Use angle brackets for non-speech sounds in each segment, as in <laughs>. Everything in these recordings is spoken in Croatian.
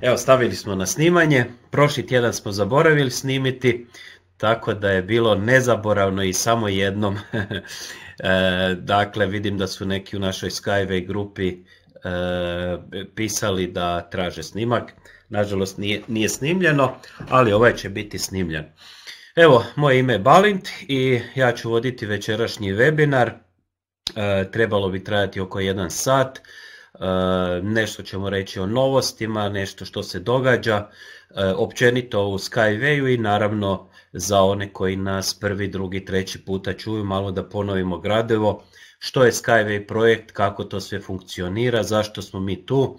Evo, stavili smo na snimanje, prošli tjedan smo zaboravili snimiti, tako da je bilo nezaboravno i samo jednom. <laughs> E, dakle, vidim da su neki u našoj Skyway grupi e, pisali da traže snimak. Nažalost, nije, nije snimljeno, ali ovaj će biti snimljen. Evo, moje ime je Balint i ja ću voditi večerašnji webinar. E, trebalo bi trajati oko jedan sat. E, nešto ćemo reći o novostima, nešto što se događa, e, općenito u Skywayu i naravno za one koji nas prvi, drugi, treći puta čuju, malo da ponovimo gradevo, što je Skyway projekt, kako to sve funkcionira, zašto smo mi tu,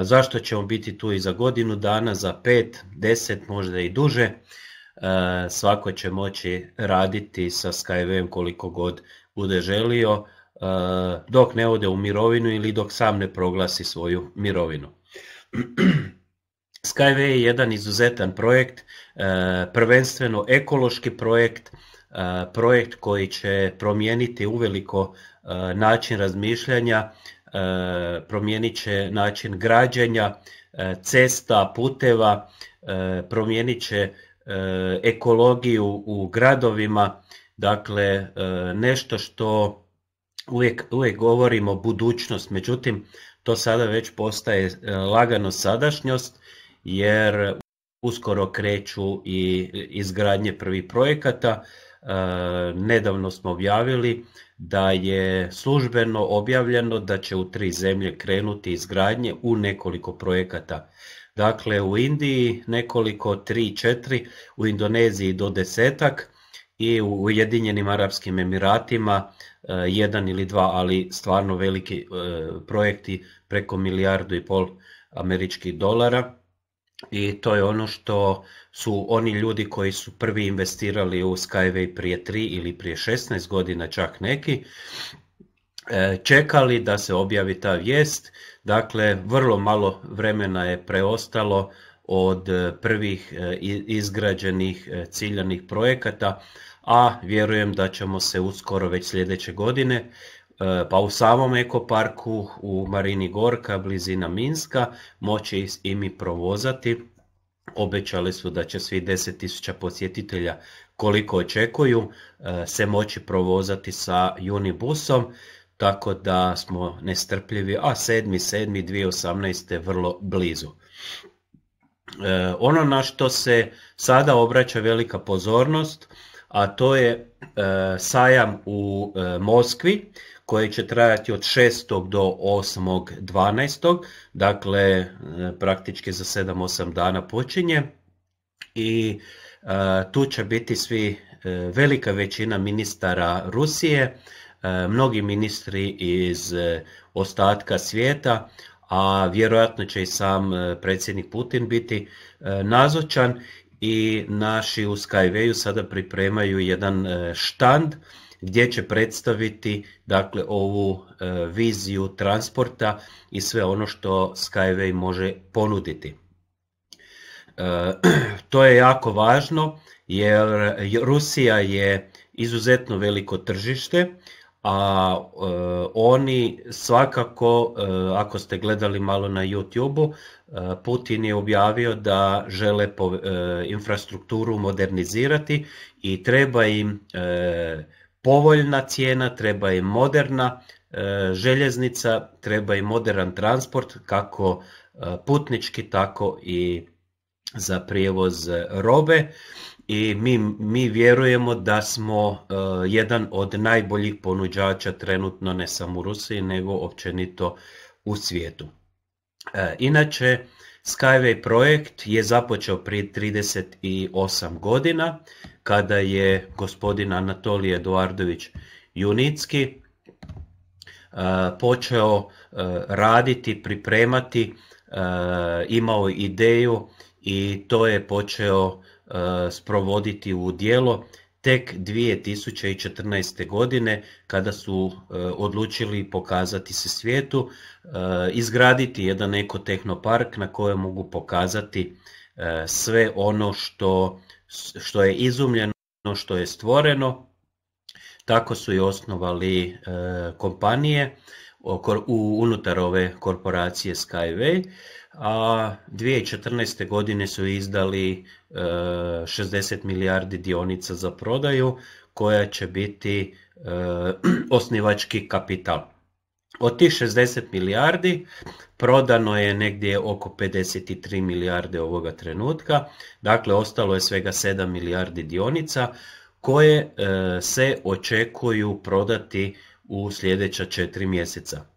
e, zašto ćemo biti tu i za godinu dana, za pet, deset, možda i duže, svako će moći raditi sa Skywayem koliko god bude želio, Eh, dok ne ode u mirovinu ili dok sam ne proglasi svoju mirovinu. <clears throat> Skyway je jedan izuzetan projekt, eh, prvenstveno ekološki projekt, eh, projekt koji će promijeniti uveliko način razmišljanja, promijenit će način građenja, cesta, puteva, promijenit će ekologiju u gradovima, dakle nešto što uvijek, uvijek govorimo budućnost, međutim to sada već postaje e, lagano sadašnjost jer uskoro kreću i izgradnje prvih projekata. E, nedavno smo objavili da je službeno objavljeno da će u tri zemlje krenuti izgradnje u nekoliko projekata. Dakle, u Indiji nekoliko, tri, četiri, u Indoneziji do desetak i u Ujedinjenim Arapskim Emiratima Eh, jedan ili dva, ali stvarno veliki eh, projekti preko milijardu i pol američkih dolara i to je ono što su oni ljudi koji su prvi investirali u Skyway prije 3 ili prije 16 godina čak neki eh, čekali da se objavi ta vijest. Dakle, vrlo malo vremena je preostalo od prvih izgrađenih ciljanih projekata a vjerujem da ćemo se uskoro već sljedeće godine e, pa u samom ekoparku u Marini Gorka, blizina Minska, moći i mi provozati. Obećali su da će svi 10.000 posjetitelja koliko očekuju e, se moći provozati sa Unibusom, tako da smo nestrpljivi, a 7.7.2018. vrlo blizu. E, ono na što se sada obraća velika pozornost, a to je e, sajam u e, Moskvi koji će trajati od 6. do 8. 12. Dakle, e, praktički za 7-8 dana počinje i tu će biti svi velika većina ministara Rusije, mnogi ministri iz ostatka svijeta, a vjerojatno će i sam predsjednik Putin biti nazočan i naši u Skywayu sada pripremaju jedan e, štand gdje će predstaviti dakle ovu e, viziju transporta i sve ono što Skyway može ponuditi. E, <clears throat> to je jako važno jer Rusija je izuzetno veliko tržište, a oni svakako, ako ste gledali malo na youtube Eh, Putin je objavio da žele eh, infrastrukturu modernizirati i treba im eh, povoljna cijena, treba im moderna željeznica, treba im modern transport kako putnički tako i za prijevoz robe i mi, mi vjerujemo da smo jedan od najboljih ponuđača trenutno ne samo u Rusiji nego općenito u svijetu. E, inače, Skyway projekt je započeo prije 38 godina kada je gospodin Anatolij Eduardović Junicki e, počeo e, raditi, pripremati, imao ideju i to je počeo sprovoditi u dijelo tek 2014. godine kada su e, odlučili pokazati se svijetu, e, izgraditi jedan ekotehnopark na kojem mogu pokazati e, sve ono što, što je izumljeno, što je stvoreno. Tako su i osnovali kompanije unutar ove korporacije Skyway a 2014. godine su izdali 60 milijardi dionica za prodaju koja će biti eh, <clears throat> osnivački kapital. Od tih 60 milijardi prodano je negdje oko 53 milijarde ovoga trenutka, dakle ostalo je svega 7 milijardi dionica koje eh, se očekuju prodati u sljedeća 4 mjeseca.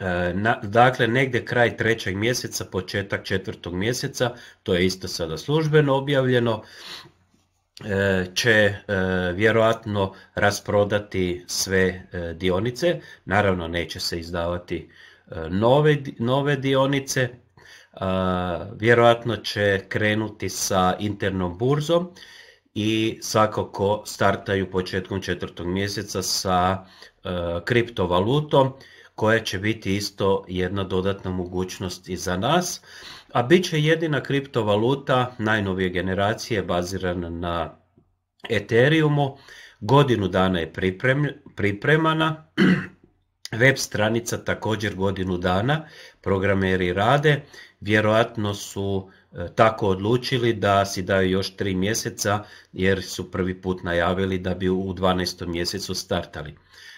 E, dakle, negdje kraj trećeg mjeseca, početak četvrtog mjeseca, to je isto sada službeno objavljeno, e, će e, vjerojatno rasprodati sve dionice. Naravno, neće se izdavati nove, nove dionice. Vjerojatno će krenuti sa internom burzom i ko startaju početkom četvrtog mjeseca sa kriptovalutom koja će biti isto jedna dodatna mogućnost i za nas, a bit će jedina kriptovaluta najnovije generacije bazirana na Ethereumu, godinu dana je pripremana, <clears throat> web stranica također godinu dana, programeri rade, vjerojatno su e, tako odlučili da si daju još tri mjeseca jer su prvi put najavili da bi u 12. mjesecu startali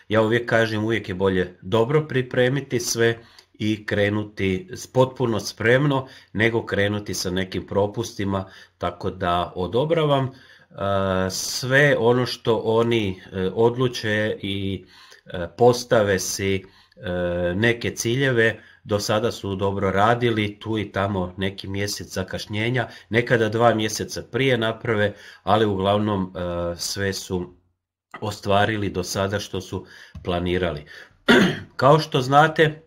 ja uvijek kažem uvijek je bolje dobro pripremiti sve i krenuti potpuno spremno nego krenuti sa nekim propustima tako da odobravam e, sve ono što oni e, odluče i e, postave si neke ciljeve do sada su dobro radili, tu i tamo neki mjesec zakašnjenja, nekada dva mjeseca prije naprave, ali uglavnom sve su ostvarili do sada što su planirali. <clears throat> Kao što znate,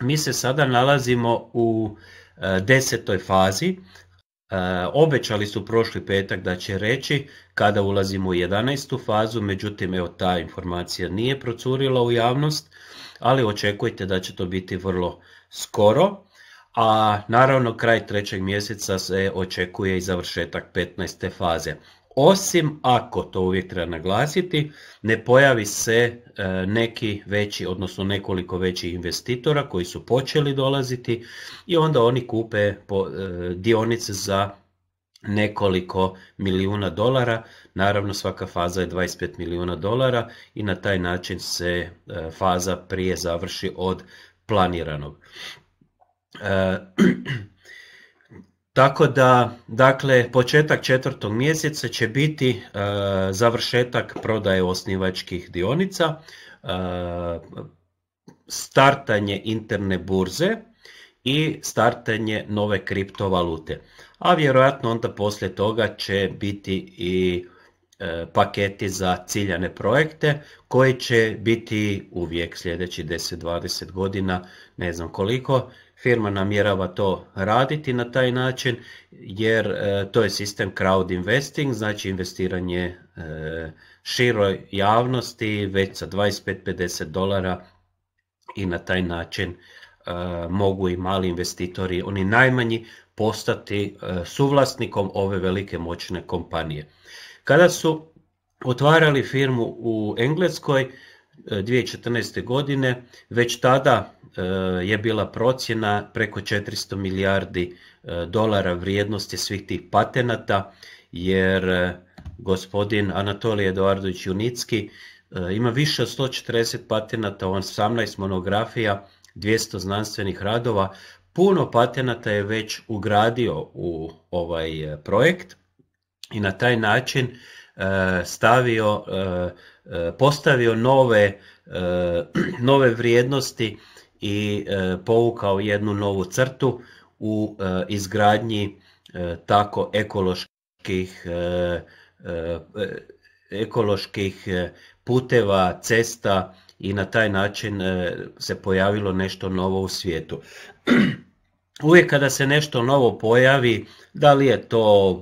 mi se sada nalazimo u e, desetoj fazi. E, obećali su prošli petak da će reći kada ulazimo u 11. fazu, međutim evo ta informacija nije procurila u javnost, ali očekujte da će to biti vrlo skoro. A naravno kraj trećeg mjeseca se očekuje i završetak 15. faze osim ako, to uvijek treba naglasiti, ne pojavi se e, neki veći, odnosno nekoliko većih investitora koji su počeli dolaziti i onda oni kupe e, dionice za nekoliko milijuna dolara. Naravno svaka faza je 25 milijuna dolara i na taj način se e, faza prije završi od planiranog. <clears throat> Tako da, dakle, početak četvrtog mjeseca će biti e, završetak prodaje osnivačkih dionica, e, startanje interne burze i startanje nove kriptovalute. A vjerojatno onda poslije toga će biti i e, paketi za ciljane projekte koji će biti uvijek sljedeći 10-20 godina, ne znam koliko, firma namjerava to raditi na taj način jer e, to je sistem crowd investing, znači investiranje e, široj javnosti već sa 25-50 dolara i na taj način e, mogu i mali investitori, oni najmanji, postati suvlasnikom ove velike moćne kompanije. Kada su otvarali firmu u Engleskoj, 2014. E, godine već tada e, je bila procjena preko 400 milijardi e, dolara vrijednosti svih tih patenata jer gospodin Anatolij Eduardović Junicki ima više od 140 patenata, 18 monografija, 200 znanstvenih radova. Puno patenata je već ugradio u ovaj projekt i na taj način Eh, stavio, eh, eh, postavio nove, <clears throat> nove vrijednosti i povukao jednu novu crtu u izgradnji tako ekoloških ekoloških puteva, cesta i na taj način se pojavilo nešto novo u svijetu. <clears throat> Uvijek kada se nešto novo pojavi, da li je to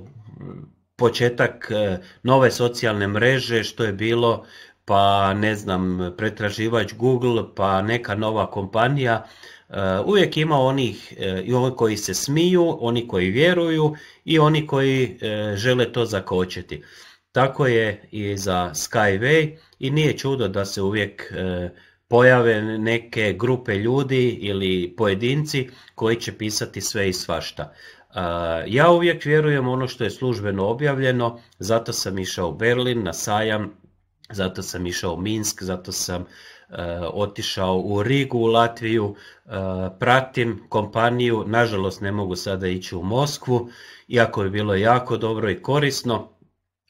početak e, nove socijalne mreže što je bilo pa ne znam pretraživač Google pa neka nova kompanija e, uvijek ima onih e, koji se smiju, oni koji vjeruju i oni koji žele to zakočiti. Tako je i za Skyway i nije čudo da se uvijek pojave neke grupe ljudi ili pojedinci koji će pisati sve i svašta. Ja uvijek vjerujem ono što je službeno objavljeno, zato sam išao u Berlin na sajam, zato sam išao u Minsk, zato sam e, otišao u Rigu, u Latviju, e, pratim kompaniju, nažalost ne mogu sada ići u Moskvu, iako je bilo jako dobro i korisno,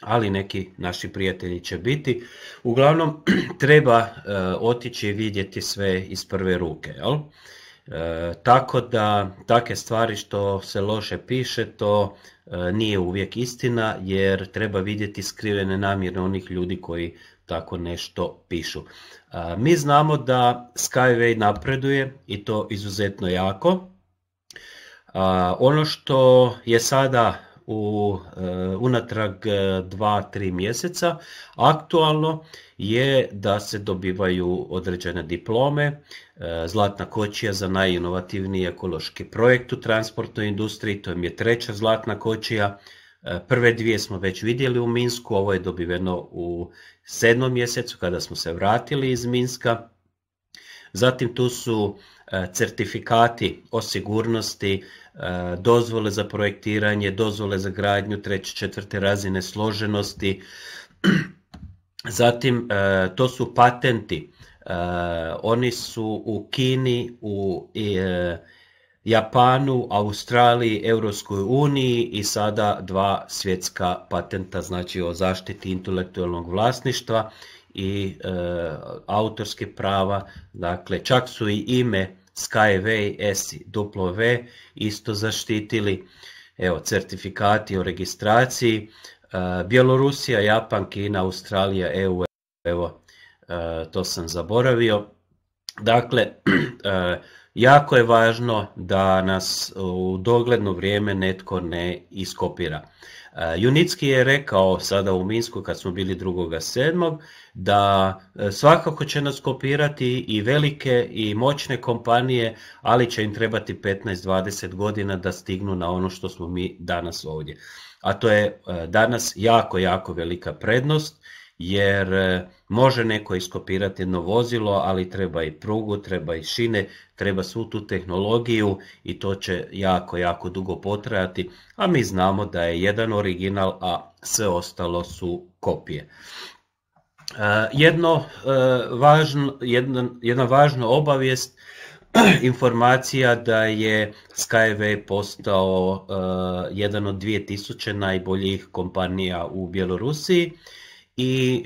ali neki naši prijatelji će biti. Uglavnom, <clears throat> treba e, otići i vidjeti sve iz prve ruke. Jel? E, tako da take stvari što se loše piše to e, nije uvijek istina jer treba vidjeti skrivene namjere onih ljudi koji tako nešto pišu. E, mi znamo da Skyway napreduje i to izuzetno jako. Ono što je sada u unatrag 2-3 mjeseca aktualno je da se dobivaju određene diplome, e, zlatna kočija za najinovativniji ekološki projekt u transportnoj industriji, to im je treća zlatna kočija, e, Prve dvije smo već vidjeli u Minsku, ovo je dobiveno u sedmom mjesecu kada smo se vratili iz Minska. Zatim tu su e, certifikati o sigurnosti, dozvole za projektiranje, dozvole za gradnju treće, četvrte razine složenosti, Zatim, e, to su patenti. E, oni su u Kini, u e, Japanu, Australiji, Europskoj uniji i sada dva svjetska patenta, znači o zaštiti intelektualnog vlasništva i autorske prava. Dakle, čak su i ime Skyway S W isto zaštitili. Evo, certifikati o registraciji. Eh, Bjelorusija, Japan, Kina, Australija, EU, evo, eh, to sam zaboravio. Dakle, <clears throat> eh, jako je važno da nas u dogledno vrijeme netko ne iskopira. Junicki je rekao sada u Minsku kad smo bili 2.7. da svakako će nas kopirati i velike i moćne kompanije, ali će im trebati 15-20 godina da stignu na ono što smo mi danas ovdje a to je e, danas jako, jako velika prednost, jer e, može neko iskopirati jedno vozilo, ali treba i prugu, treba i šine, treba svu tu tehnologiju i to će jako, jako dugo potrajati, a mi znamo da je jedan original, a sve ostalo su kopije. E, jedna važna obavijest <clears throat> informacija da je Skyway postao uh, jedan od 2000 najboljih kompanija u Bjelorusiji i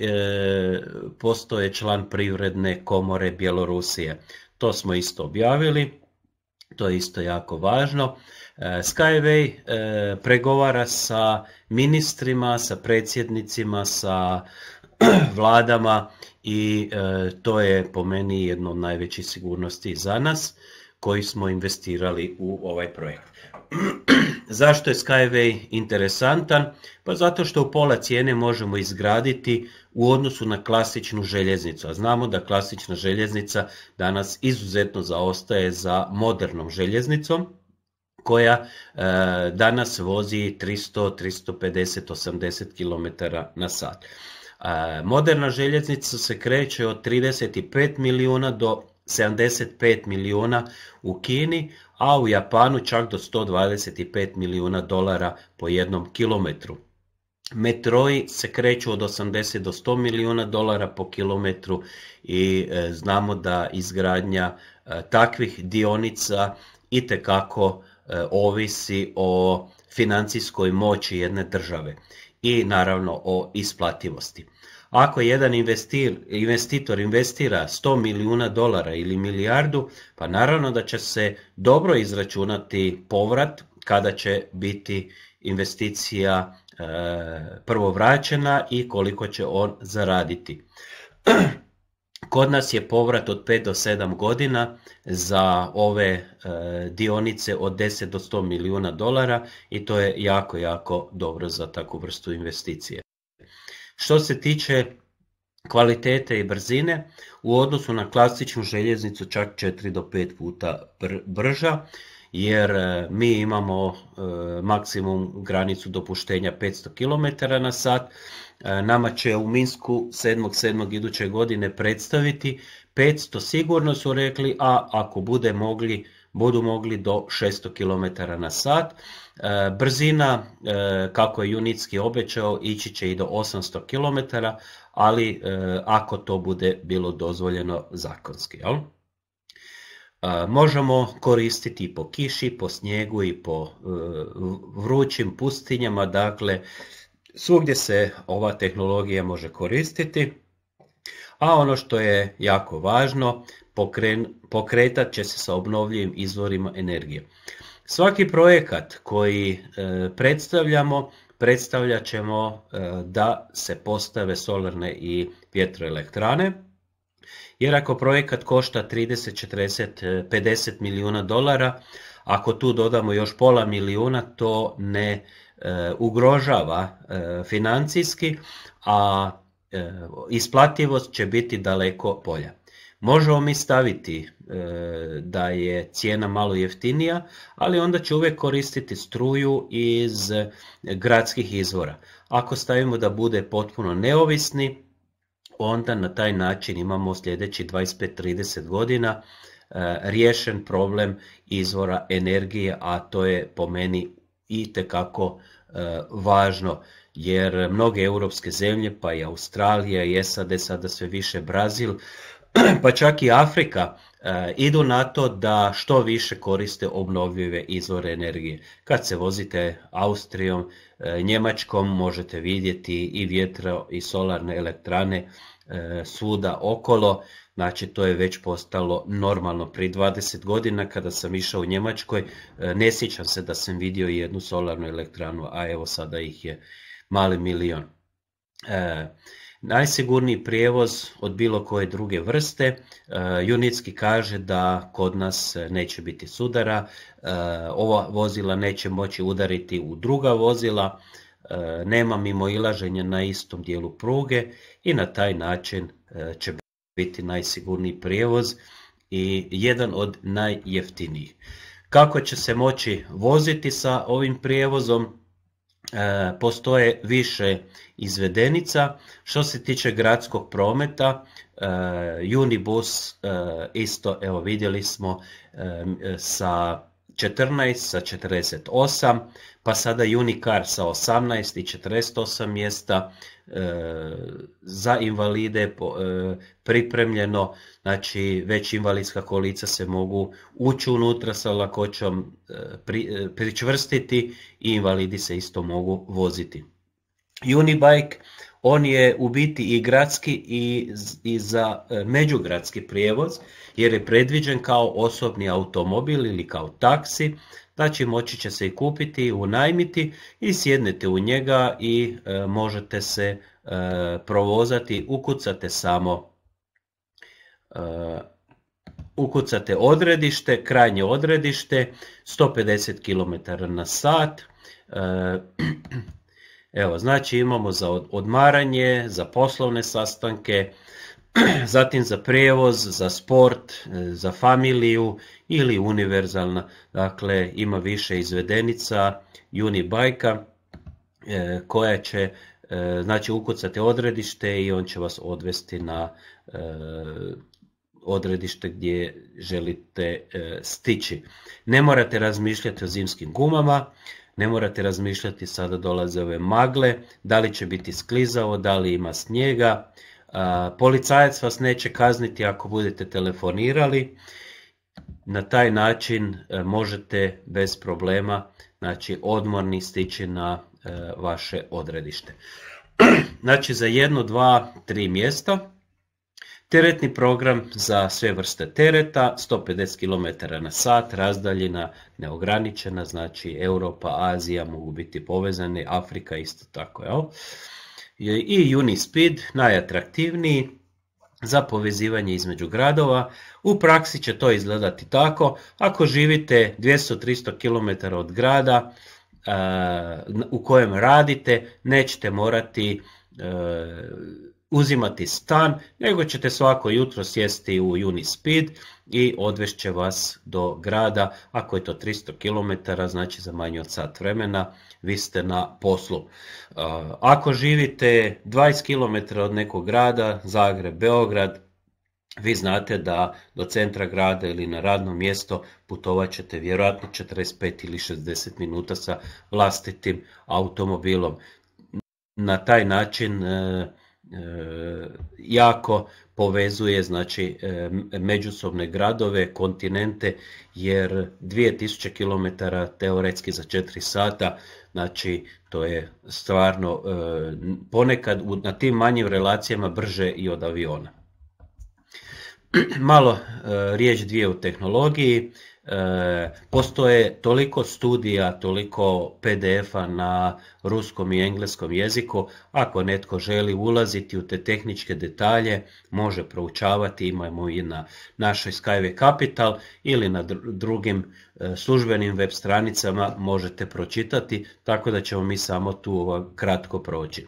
e, je član privredne komore Bjelorusije. To smo isto objavili, to je isto jako važno. Uh, Skyway pregovara sa ministrima, sa predsjednicima, sa <clears throat> vladama i e, to je po meni jedno od najvećih sigurnosti za nas koji smo investirali u ovaj projekt. <clears throat> Zašto je Skyway interesantan? Pa zato što u pola cijene možemo izgraditi u odnosu na klasičnu željeznicu. A znamo da klasična željeznica danas izuzetno zaostaje za modernom željeznicom koja e, danas vozi 300, 350, 80 km na sat. Moderna željeznica se kreće od 35 milijuna do 75 milijuna u Kini, a u Japanu čak do 125 milijuna dolara po jednom kilometru. Metroji se kreću od 80 do 100 milijuna dolara po kilometru i e, znamo da izgradnja e, takvih dionica itekako e, ovisi o financijskoj moći jedne države i naravno o isplativosti. Ako jedan investitor investira 100 milijuna dolara ili milijardu, pa naravno da će se dobro izračunati povrat kada će biti investicija e, prvo vraćena i koliko će on zaraditi. <clears throat> Kod nas je povrat od 5 do 7 godina za ove e, dionice od 10 do 100 milijuna dolara i to je jako, jako dobro za takvu vrstu investicije. Što se tiče kvalitete i brzine, u odnosu na klasičnu željeznicu čak 4 do 5 puta br brža, jer e, mi imamo e, maksimum granicu dopuštenja 500 km na sat. E, nama će u Minsku 7.7. iduće godine predstaviti 500 sigurno su rekli, a ako bude mogli, budu mogli do 600 km na sat. Brzina, kako je Junitski obećao, ići će i do 800 km, ali ako to bude bilo dozvoljeno zakonski. Jel? Možemo koristiti po kiši, po snijegu i po e, vrućim pustinjama, dakle svugdje se ova tehnologija može koristiti. A ono što je jako važno, pokretat će se sa obnovljivim izvorima energije. Svaki projekat koji e, predstavljamo, predstavljat ćemo e, da se postave solarne i vjetroelektrane. Jer ako projekat košta 30, 40, 50 milijuna dolara, ako tu dodamo još pola milijuna, to ne e, ugrožava e, financijski, a e, isplativost će biti daleko bolja. Možemo mi staviti da je cijena malo jeftinija, ali onda će uvijek koristiti struju iz gradskih izvora. Ako stavimo da bude potpuno neovisni, onda na taj način imamo sljedeći 25-30 godina e, riješen problem izvora energije, a to je po meni i tekako e, važno jer mnoge europske zemlje, pa i Australija i SAD, sada sve više Brazil, <clears throat> pa čak i Afrika Eh, idu na to da što više koriste obnovljive izvore energije. Kad se vozite Austrijom, eh, Njemačkom možete vidjeti i vjetro i solarne elektrane eh, svuda okolo. Znači to je već postalo normalno. Pri 20 godina kada sam išao u Njemačkoj ne sjećam se da sam vidio jednu solarnu elektranu, a evo sada ih je mali milion. Najsigurniji prijevoz od bilo koje druge vrste, e, Junitski kaže da kod nas neće biti sudara, e, ova vozila neće moći udariti u druga vozila, e, nema mimo ilaženja na istom dijelu pruge i na taj način će biti najsigurniji prijevoz i jedan od najjeftinijih. Kako će se moći voziti sa ovim prijevozom? E, postoje više izvedenica. Što se tiče gradskog prometa, e, Unibus e, isto, evo vidjeli smo sa 14 sa 48, pa sada Unicar sa 18 i 48 mjesta e, za invalide e, pripremljeno, znači već invalidska kolica se mogu ući unutra sa lakoćom e, pričvrstiti i invalidi se isto mogu voziti. Unibike on je u biti i gradski i, i za e, međugradski prijevoz jer je predviđen kao osobni automobil ili kao taksi, znači moći će se i kupiti i unajmiti i sjednete u njega i e, možete se e, provozati, ukucate samo ukucate odredište, krajnje odredište, 150 km na sat, Evo, znači imamo za odmaranje, za poslovne sastanke, <clears throat> zatim za prijevoz, za sport, e, za familiju ili univerzalna. Dakle, ima više izvedenica Unibajka e, koja će e, znači odredište i on će vas odvesti na odredište gdje želite stići. Ne morate razmišljati o zimskim gumama, ne morate razmišljati sada dolaze ove magle, da li će biti sklizao, da li ima snijega, policajac vas neće kazniti ako budete telefonirali, na taj način e, možete bez problema znači odmorni stići na e, vaše odredište. <clears throat> Znači za jedno, dva, tri mjesta Teretni program za sve vrste tereta, 150 km na sat, razdaljina neograničena, znači Europa, Azija mogu biti povezane, Afrika isto tako. Jel? I Unispeed, najatraktivniji za povezivanje između gradova. U praksi će to izgledati tako, ako živite 200-300 km od grada u kojem radite, nećete morati e, uzimati stan, nego ćete svako jutro sjesti u Unispeed i odvešće vas do grada. Ako je to 300 km, znači za manje od sat vremena, vi ste na poslu. E, ako živite 20 km od nekog grada, Zagreb, Beograd, vi znate da do centra grada ili na radno mjesto putovat ćete vjerojatno 45 ili 60 minuta sa vlastitim automobilom. Na taj način e, E, jako povezuje znači e, međusobne gradove, kontinente jer 2000 km teoretski za 4 sata znači to je stvarno e, ponekad na tim manjim relacijama brže i od aviona. <clears throat> Malo riječ dvije o tehnologiji. E, postoje toliko studija, toliko PDF-a na ruskom i engleskom jeziku. Ako netko želi ulaziti u te tehničke detalje, može proučavati, imamo i na našoj Skyway Capital ili na drugim e, službenim web stranicama možete pročitati, tako da ćemo mi samo tu kratko proći.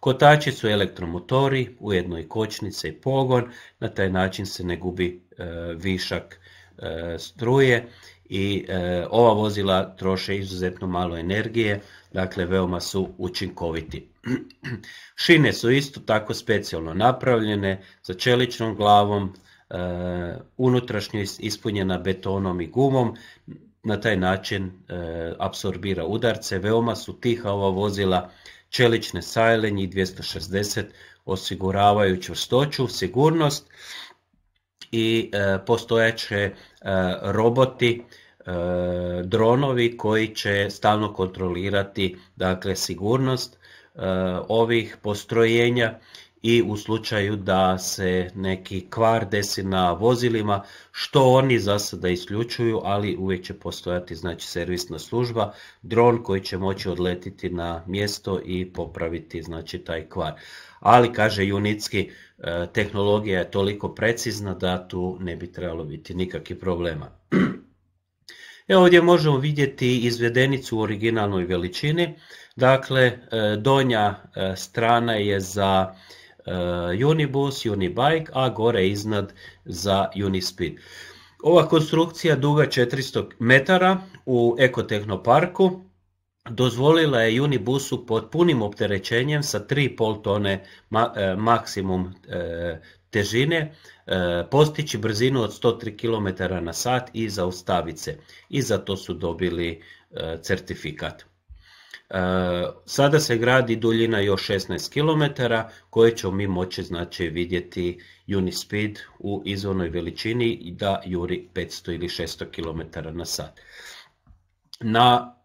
Kotači su elektromotori, ujedno i kočnice i pogon, na taj način se ne gubi e, višak E, struje i e, ova vozila troše izuzetno malo energije, dakle veoma su učinkoviti. <clears throat> Šine su isto tako specijalno napravljene sa čeličnom glavom, e, Unutrašnje ispunjena betonom i gumom, na taj način apsorbira udarce, veoma su tiha ova vozila, čelične sajlenji 260 osiguravaju čvrstoću, sigurnost, i e, postojeće e, roboti e, dronovi koji će stalno kontrolirati dakle sigurnost ovih postrojenja i u slučaju da se neki kvar desi na vozilima, što oni za sada isključuju, ali uvijek će postojati znači, servisna služba, dron koji će moći odletiti na mjesto i popraviti znači, taj kvar. Ali, kaže Junicki, Eh, tehnologija je toliko precizna da tu ne bi trebalo biti nikakvih problema. <clears throat> Evo ovdje možemo vidjeti izvedenicu u originalnoj veličini. Dakle, eh, donja eh, strana je za Unibus, Unibike, a gore iznad za Unispeed. Ova konstrukcija duga 400 metara u Ekotehnoparku dozvolila je Unibusu pod punim opterećenjem sa 3,5 tone e, maksimum e, težine e, postići brzinu od 103 km na sat i zaustaviti se. I za to su dobili certifikat. Sada se gradi duljina još 16 km koje ćemo mi moći znači, vidjeti Unispeed u izvornoj veličini da juri 500 ili 600 km na sat. Na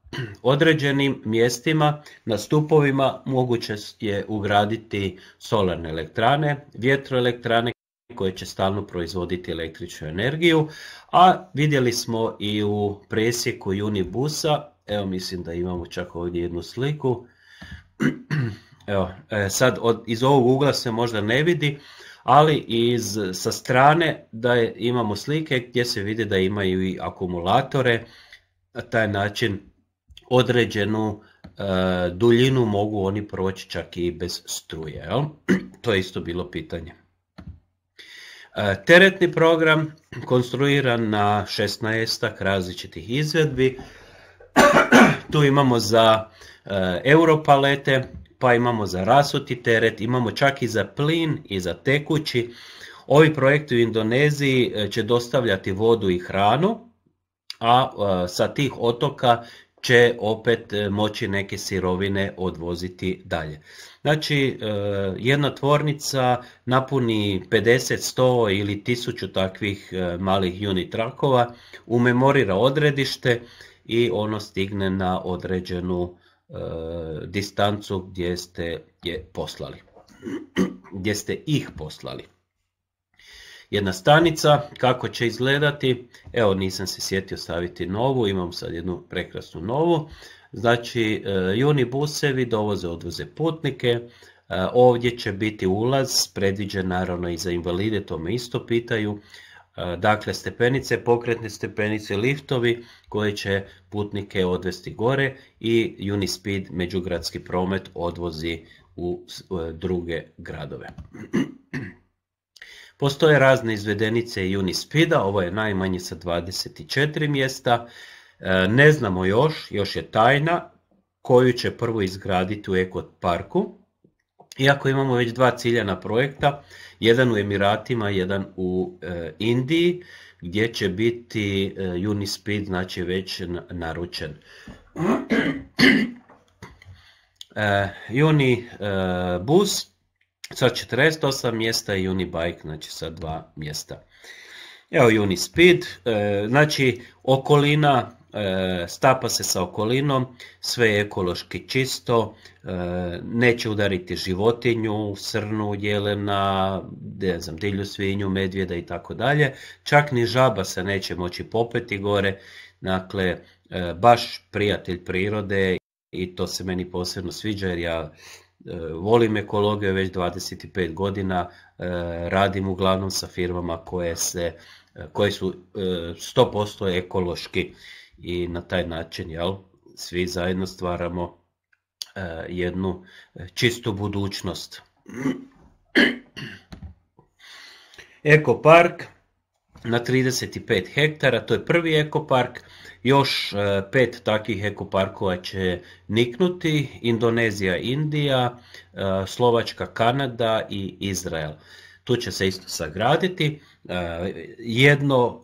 određenim mjestima na stupovima moguće je ugraditi solarne elektrane, vjetroelektrane koje će stalno proizvoditi električnu energiju, a vidjeli smo i u presjeku Unibusa, evo mislim da imamo čak ovdje jednu sliku, <clears throat> evo, e, sad od, iz ovog ugla se možda ne vidi, ali iz, sa strane da je, imamo slike gdje se vidi da imaju i akumulatore, na taj način određenu e, duljinu mogu oni proći čak i bez struje. Jel? <clears throat> To je isto bilo pitanje. E, teretni program konstruiran na 16 različitih izvedbi. <clears throat> tu imamo za e, europalete, pa imamo za rasuti teret, imamo čak i za plin i za tekući. Ovi projekti u Indoneziji će dostavljati vodu i hranu, a sa tih otoka će opet e, moći neke sirovine odvoziti dalje. Znači e, jedna tvornica napuni 50, 100 ili 1000 takvih e, malih unit trakova, umemorira odredište i ono stigne na određenu distancu gdje ste je poslali. Gdje ste ih poslali jedna stanica, kako će izgledati, evo nisam se sjetio staviti novu, imam sad jednu prekrasnu novu, znači e, juni busevi dovoze odvoze putnike, e, ovdje će biti ulaz, predviđen naravno i za invalide, to me isto pitaju, e, dakle stepenice, pokretne stepenice, liftovi koje će putnike odvesti gore i Unispeed međugradski promet odvozi u druge gradove. <clears throat> Postoje razne izvedenice Unispida, ovo je najmanje sa 24 mjesta. E, ne znamo još, još je tajna koju će prvo izgraditi u Eko parku. Iako imamo već dva ciljena projekta, jedan u Emiratima, jedan u e, Indiji, gdje će biti e, Unispeed znači već naručen. juni <clears throat> bus sa 48 mjesta i Unibike, znači sa dva mjesta. Evo Unispeed, e, znači okolina, e, stapa se sa okolinom, sve je ekološki čisto, e, neće udariti životinju, srnu, jelena, ne znam, divlju svinju, medvjeda i tako dalje. Čak ni žaba se neće moći popeti gore, dakle, baš prijatelj prirode i to se meni posebno sviđa jer ja E, volim ekologiju već 25 godina, e, radim uglavnom sa firmama koje, se, e, koje su 100% ekološki i na taj način jel, svi zajedno stvaramo jednu čistu budućnost. Eko park na 35 hektara, to je prvi ekopark, još e, pet takvih ekoparkova će niknuti, Indonezija, Indija, e, Slovačka, Kanada i Izrael. Tu će se isto sagraditi. Jedno,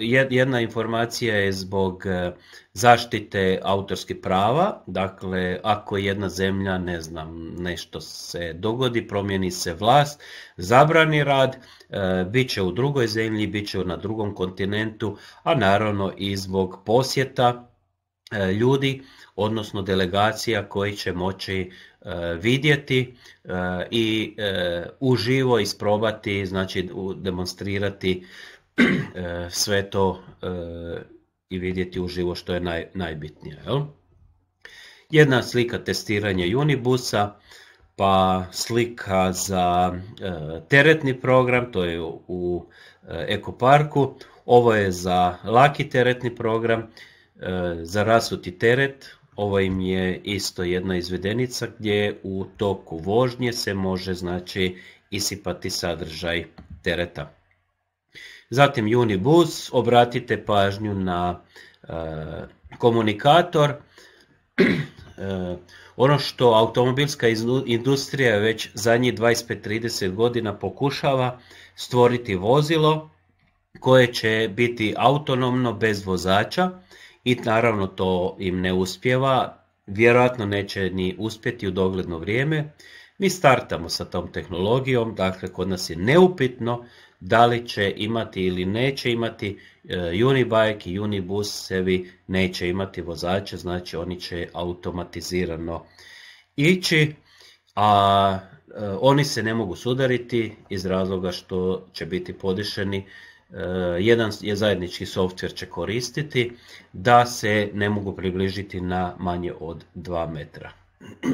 e, jedna informacija je zbog e, zaštite autorskih prava, dakle ako jedna zemlja, ne znam, nešto se dogodi, promijeni se vlast, zabrani rad, e, bit će u drugoj zemlji, bit će na drugom kontinentu, a naravno i zbog posjeta ljudi, odnosno delegacija koji će moći E, vidjeti e, i e, uživo isprobati, znači demonstrirati sve to i vidjeti uživo što je naj, najbitnije. Jel? Jedna slika testiranja Unibusa, pa slika za teretni program, to je u ekoparku. Ovo je za laki teretni program, za rasuti teret ovo ovaj im je isto jedna izvedenica gdje u toku vožnje se može znači isipati sadržaj tereta. Zatim Unibus, obratite pažnju na e, komunikator. E, ono što automobilska industrija već zadnjih 25-30 godina pokušava stvoriti vozilo koje će biti autonomno bez vozača i naravno to im ne uspjeva, vjerojatno neće ni uspjeti u dogledno vrijeme. Mi startamo sa tom tehnologijom, dakle kod nas je neupitno da li će imati ili neće imati e, Unibike i sebi neće imati vozače, znači oni će automatizirano ići, a e, oni se ne mogu sudariti iz razloga što će biti podišeni E, jedan je zajednički softver će koristiti da se ne mogu približiti na manje od 2 metra. <clears throat>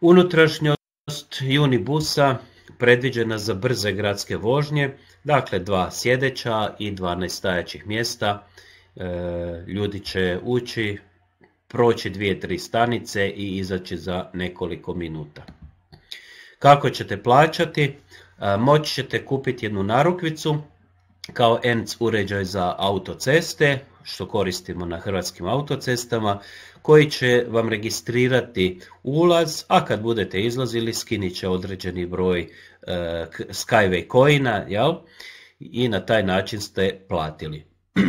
Unutrašnjost Unibusa predviđena za brze gradske vožnje, dakle dva sjedeća i 12 stajaćih mjesta. E, ljudi će ući, proći dvije, tri stanice i izaći za nekoliko minuta. Kako ćete plaćati? Moći ćete kupiti jednu narukvicu kao ENC uređaj za autoceste, što koristimo na hrvatskim autocestama, koji će vam registrirati ulaz, a kad budete izlazili skinit će određeni broj e, Skyway coina, jel? i na taj način ste platili. <clears throat>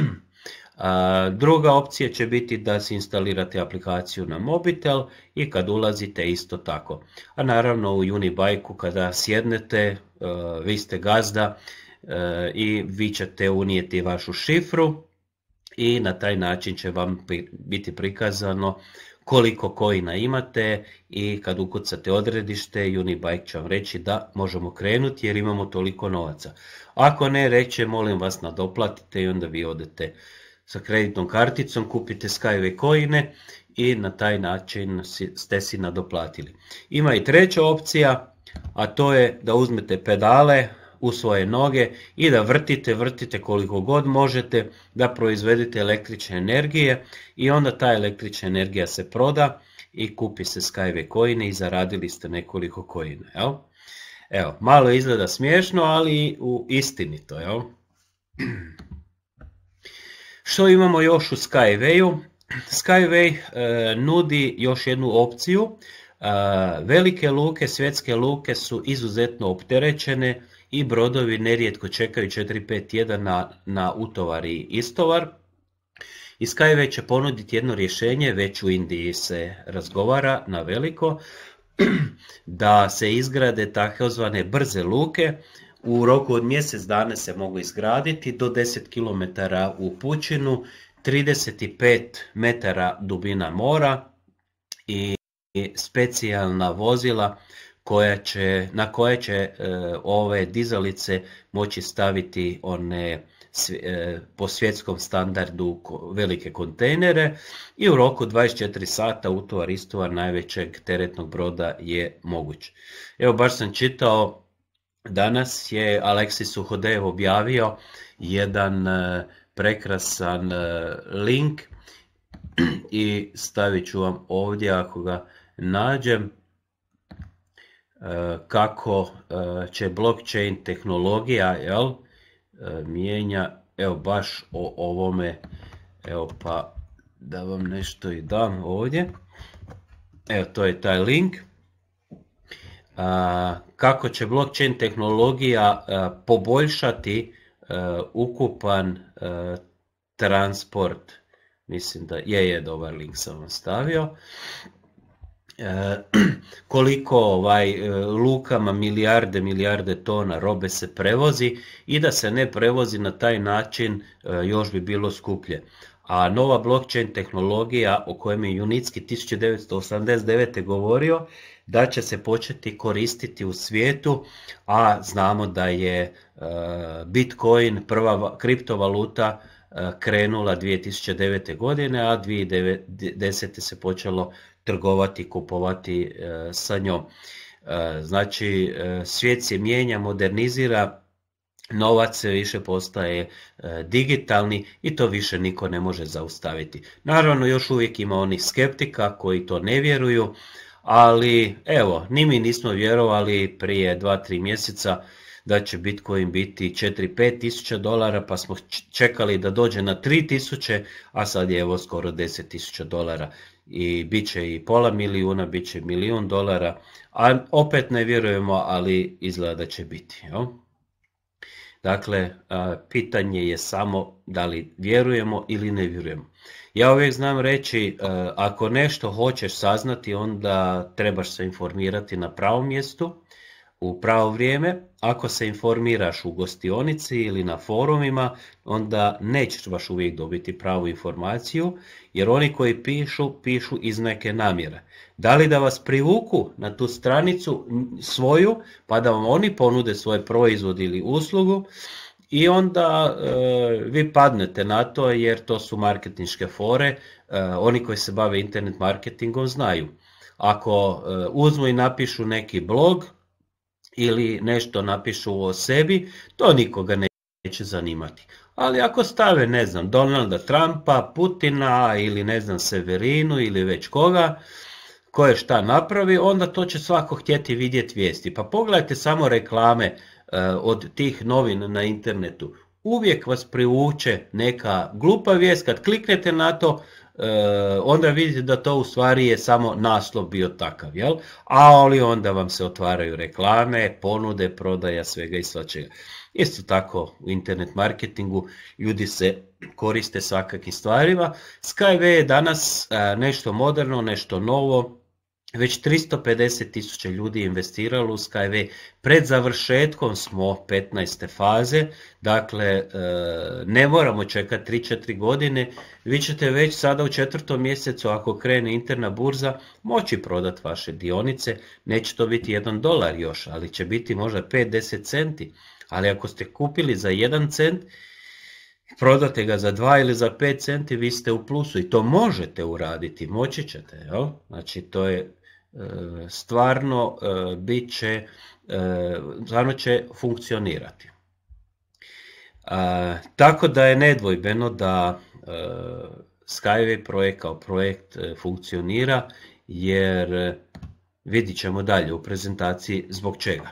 Druga opcija će biti da se instalirate aplikaciju na mobitel i kad ulazite isto tako. A naravno u Unibike-u kada sjednete, e, vi ste gazda e, i vi ćete unijeti vašu šifru i na taj način će vam biti prikazano koliko kojina imate i kad ukucate odredište Unibike će vam reći da možemo krenuti jer imamo toliko novaca. Ako ne reće molim vas nadoplatite i onda vi odete sa kreditnom karticom, kupite Skyway coine i na taj način ste si nadoplatili. Ima i treća opcija, a to je da uzmete pedale u svoje noge i da vrtite, vrtite koliko god možete, da proizvedete električne energije i onda ta električna energija se proda i kupi se Skyway coine i zaradili ste nekoliko coina. Evo, malo izgleda smiješno, ali u to Jel? Što imamo još u Skywayu? Skyway e, nudi još jednu opciju. E, velike luke, svjetske luke su izuzetno opterećene i brodovi nerijetko čekaju 4-5 tjedana na utovar i istovar. I Skyway će ponuditi jedno rješenje, već u Indiji se razgovara na veliko, <clears throat> da se izgrade takozvane brze luke u roku od mjesec dana se mogu izgraditi do 10 km u pućinu, 35 metara dubina mora i specijalna vozila koja će, na koje će e, ove dizalice moći staviti one e, po svjetskom standardu velike kontejnere i u roku 24 sata utovar istovar najvećeg teretnog broda je moguć. Evo baš sam čitao Danas je Aleksis Suhodev objavio jedan e, prekrasan e, link <clears throat> i stavit ću vam ovdje ako ga nađem e, kako će blockchain tehnologija jel, mijenja evo baš o ovome evo pa da vam nešto i dam ovdje evo to je taj link kako će blockchain tehnologija poboljšati e, ukupan e, transport. Mislim da je, je dobar link sam vam stavio. E, <clears throat> koliko ovaj, lukama milijarde, milijarde tona robe se prevozi i da se ne prevozi na taj način još bi bilo skuplje. A nova blockchain tehnologija o kojem je Junitski 1989. govorio da će se početi koristiti u svijetu, a znamo da je e, Bitcoin prva kriptovaluta e, krenula 2009. godine, a 2010. se počelo trgovati, kupovati e, sa njom. Znači, svijet se mijenja, modernizira, novac više postaje digitalni i to više niko ne može zaustaviti. Naravno, još uvijek ima onih skeptika koji to ne vjeruju, ali evo, ni mi nismo vjerovali prije 2-3 mjeseca da će Bitcoin biti 4-5 tisuća dolara, pa smo čekali da dođe na 3 tisuće, a sad je evo skoro 10 tisuća dolara. I bit će i pola milijuna, bit će milijun dolara, a opet ne vjerujemo, ali izgleda da će biti. Dakle, pitanje je samo da li vjerujemo ili ne vjerujemo. Ja uvijek znam reći, e, ako nešto hoćeš saznati, onda trebaš se informirati na pravom mjestu, u pravo vrijeme. Ako se informiraš u gostionici ili na forumima, onda nećeš baš uvijek dobiti pravu informaciju, jer oni koji pišu, pišu iz neke namjere. Da li da vas privuku na tu stranicu svoju, pa da vam oni ponude svoj proizvod ili uslugu, i onda e, vi padnete na to jer to su marketinške fore, e, oni koji se bave internet marketingom znaju. Ako e, uzmu i napišu neki blog ili nešto napišu o sebi, to nikoga neće zanimati. Ali ako stave, ne znam, Donalda Trumpa, Putina ili ne znam Severinu ili već koga, ko je šta napravi, onda to će svako htjeti vidjeti vijesti. Pa pogledajte samo reklame E, od tih novina na internetu. Uvijek vas privuče neka glupa vijest, kad kliknete na to, e, onda vidite da to u stvari je samo naslov bio takav, jel? ali onda vam se otvaraju reklame, ponude, prodaja, svega i svačega. Isto tako u internet marketingu ljudi se koriste svakakim stvarima. Skyway je danas e, nešto moderno, nešto novo, već 350 tisuća ljudi investiralo u Skyway. Pred završetkom smo 15. faze, dakle e, ne moramo čekati 3-4 godine. Vi ćete već sada u četvrtom mjesecu ako krene interna burza moći prodati vaše dionice. Neće to biti 1 dolar još, ali će biti možda 5-10 centi. Ali ako ste kupili za 1 cent, prodate ga za 2 ili za 5 centi, vi ste u plusu i to možete uraditi, moći ćete. Znači to je E, stvarno e, bit će, e, stvarno će funkcionirati. Tako da je nedvojbeno da Skyway projekt kao projekt funkcionira jer vidit ćemo dalje u prezentaciji zbog čega.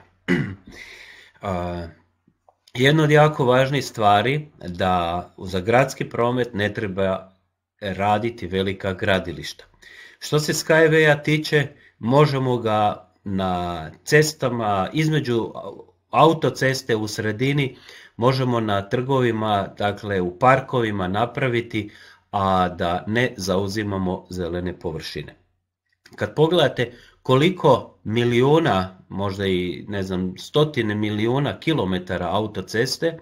<clears throat> Jedna od jako važnih stvari da za gradski promet ne treba raditi velika gradilišta. Što se Skyway-a tiče, možemo ga na cestama između autoceste u sredini možemo na trgovima, dakle u parkovima napraviti, a da ne zauzimamo zelene površine. Kad pogledate koliko milijuna, možda i ne znam, stotine milijuna kilometara autoceste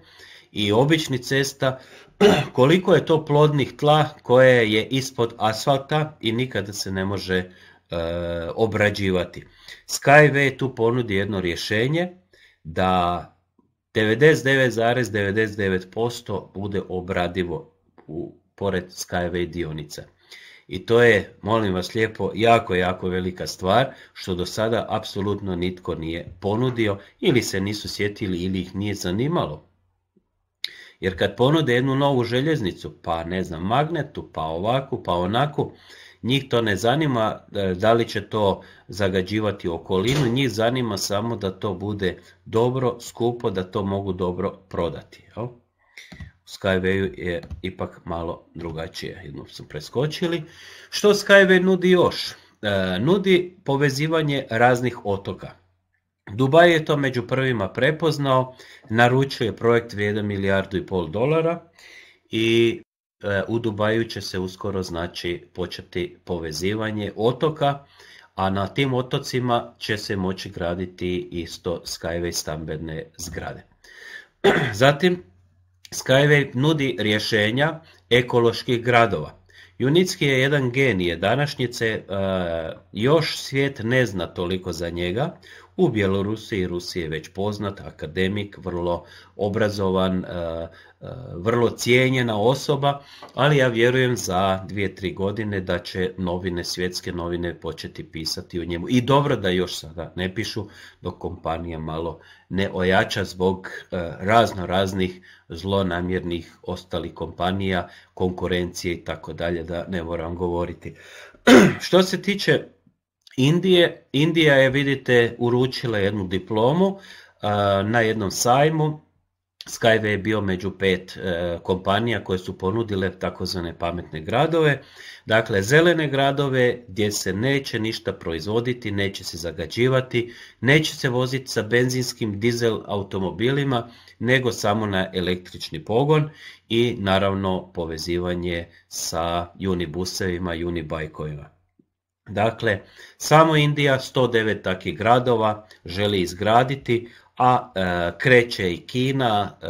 i obični cesta, <clears throat> koliko je to plodnih tla koje je ispod asfalta i nikada se ne može E, obrađivati. Skyway tu ponudi jedno rješenje da 99,99% ,99 bude obradivo u, pored Skyway dionica. I to je, molim vas lijepo, jako, jako velika stvar što do sada apsolutno nitko nije ponudio ili se nisu sjetili ili ih nije zanimalo. Jer kad ponude jednu novu željeznicu, pa ne znam, magnetu, pa ovaku, pa onaku, njih to ne zanima e, da li će to zagađivati okolinu, njih zanima samo da to bude dobro, skupo, da to mogu dobro prodati. U Skyway je ipak malo drugačije, jednom smo preskočili. Što Skyway nudi još? E, nudi povezivanje raznih otoka. Dubaj je to među prvima prepoznao, naručuje projekt vrijedan milijardu i pol dolara i E, u Dubaju će se uskoro znači početi povezivanje otoka, a na tim otocima će se moći graditi isto Skyway stambene zgrade. <clears throat> Zatim, Skyway nudi rješenja ekoloških gradova. Junitski je jedan genije današnjice, e, još svijet ne zna toliko za njega. U Bjelorusiji, Rusiji je već poznat, akademik, vrlo obrazovan, e, e, vrlo cijenjena osoba, ali ja vjerujem za dvije, tri godine da će novine, svjetske novine početi pisati o njemu. I dobro da još sada ne pišu, dok kompanija malo ne ojača zbog e, razno raznih zlonamjernih ostalih kompanija, konkurencije i tako dalje, da ne moram govoriti. <clears throat> Što se tiče Indije. Indija je, vidite, uručila jednu diplomu na jednom sajmu. Skyway je bio među pet e, kompanija koje su ponudile takozvane pametne gradove. Dakle, zelene gradove gdje se neće ništa proizvoditi, neće se zagađivati, neće se voziti sa benzinskim dizel automobilima, nego samo na električni pogon i naravno povezivanje sa unibusevima, unibajkovima. Dakle, samo Indija 109 takih gradova želi izgraditi, a e, kreće i Kina, e,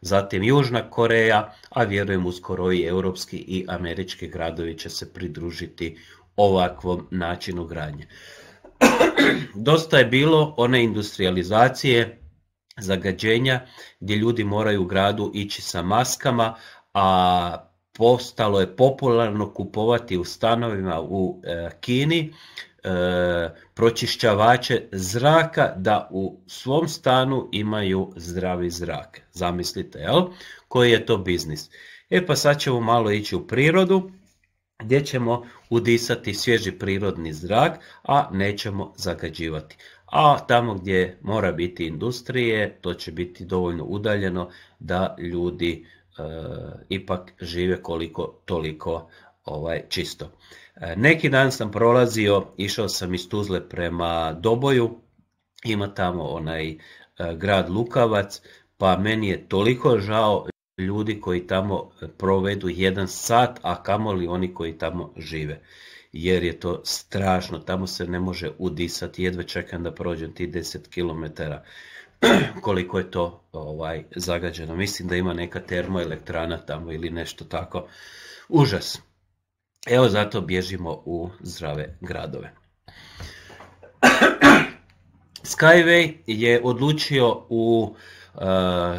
zatim Južna Koreja, a vjerujem uskoro i europski i američki gradovi će se pridružiti ovakvom načinu gradnje. <clears throat> Dosta je bilo one industrializacije, zagađenja, gdje ljudi moraju u gradu ići sa maskama, a postalo je popularno kupovati u stanovima u e, Kini e, pročišćavače zraka da u svom stanu imaju zdravi zrak. Zamislite, jel? Koji je to biznis? E pa sad ćemo malo ići u prirodu gdje ćemo udisati svježi prirodni zrak, a nećemo zagađivati. A tamo gdje mora biti industrije, to će biti dovoljno udaljeno da ljudi Eh, ipak žive koliko toliko ovaj čisto. Eh, neki dan sam prolazio, išao sam iz Tuzle prema Doboju, ima tamo onaj eh, grad Lukavac, pa meni je toliko žao ljudi koji tamo provedu jedan sat, a kamoli oni koji tamo žive. Jer je to strašno, tamo se ne može udisati, jedva čekam da prođem ti 10 kilometara. <clears throat> koliko je to ovaj zagađeno. Mislim da ima neka termoelektrana tamo ili nešto tako. Užas. Evo zato bježimo u zdrave gradove. <clears throat> Skyway je odlučio u e,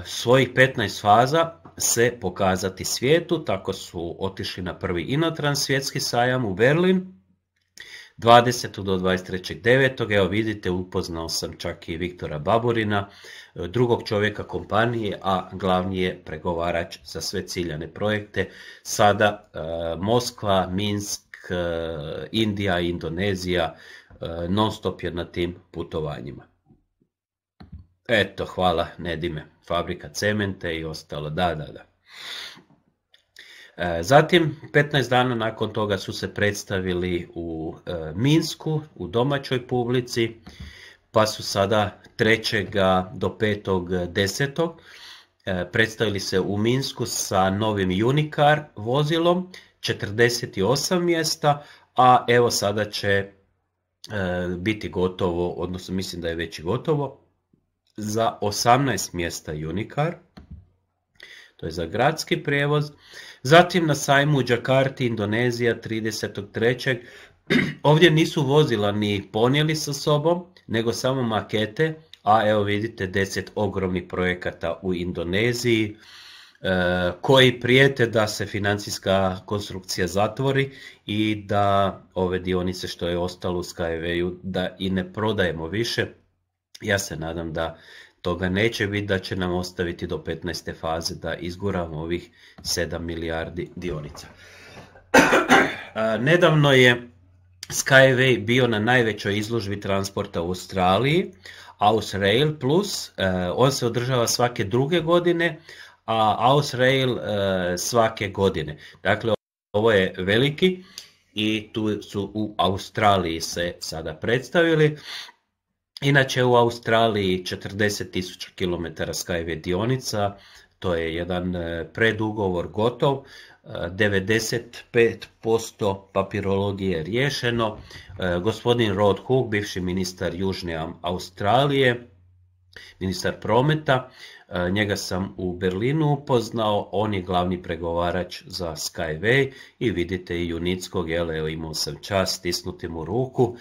svojih 15 faza se pokazati svijetu, tako su otišli na prvi inotran svjetski sajam u Berlin 20. do 23.9. Evo vidite, upoznao sam čak i Viktora Baburina, e, drugog čovjeka kompanije, a glavni je pregovarač za sve ciljane projekte. Sada e, Moskva, Minsk, e, Indija, Indonezija, non stop je na tim putovanjima. Eto, hvala Nedime, fabrika cemente i ostalo, da, da, da. E, zatim, 15 dana nakon toga su se predstavili u e, Minsku, u domaćoj publici, pa su sada 3. do 5. desetog e, predstavili se u Minsku sa novim Unicar vozilom, 48 mjesta, a evo sada će biti gotovo, odnosno mislim da je već i gotovo, za 18 mjesta Unicar, to je za gradski prijevoz. Zatim na sajmu u Đakarti, Indonezija 33. <clears throat> Ovdje nisu vozila ni ponijeli sa sobom, nego samo makete, a evo vidite 10 ogromnih projekata u Indoneziji e, koji prijete da se financijska konstrukcija zatvori i da ove dionice što je ostalo u Skyway-u da i ne prodajemo više. Ja se nadam da toga neće biti da će nam ostaviti do 15. faze da izguramo ovih 7 milijardi dionica. <clears throat> Nedavno je Skyway bio na najvećoj izložbi transporta u Australiji, Ausrail Plus, e, on se održava svake druge godine, a Ausrail e, svake godine. Dakle, ovo je veliki i tu su u Australiji se sada predstavili. Inače u Australiji 40.000 km Skyway dionica, to je jedan e, predugovor gotov, 95% e, papirologije je riješeno. E, gospodin Rod Hook, bivši ministar Južne Australije, ministar prometa, njega sam u Berlinu upoznao, on je glavni pregovarač za Skyway i vidite i Junickog, jel, imao sam čast stisnuti mu ruku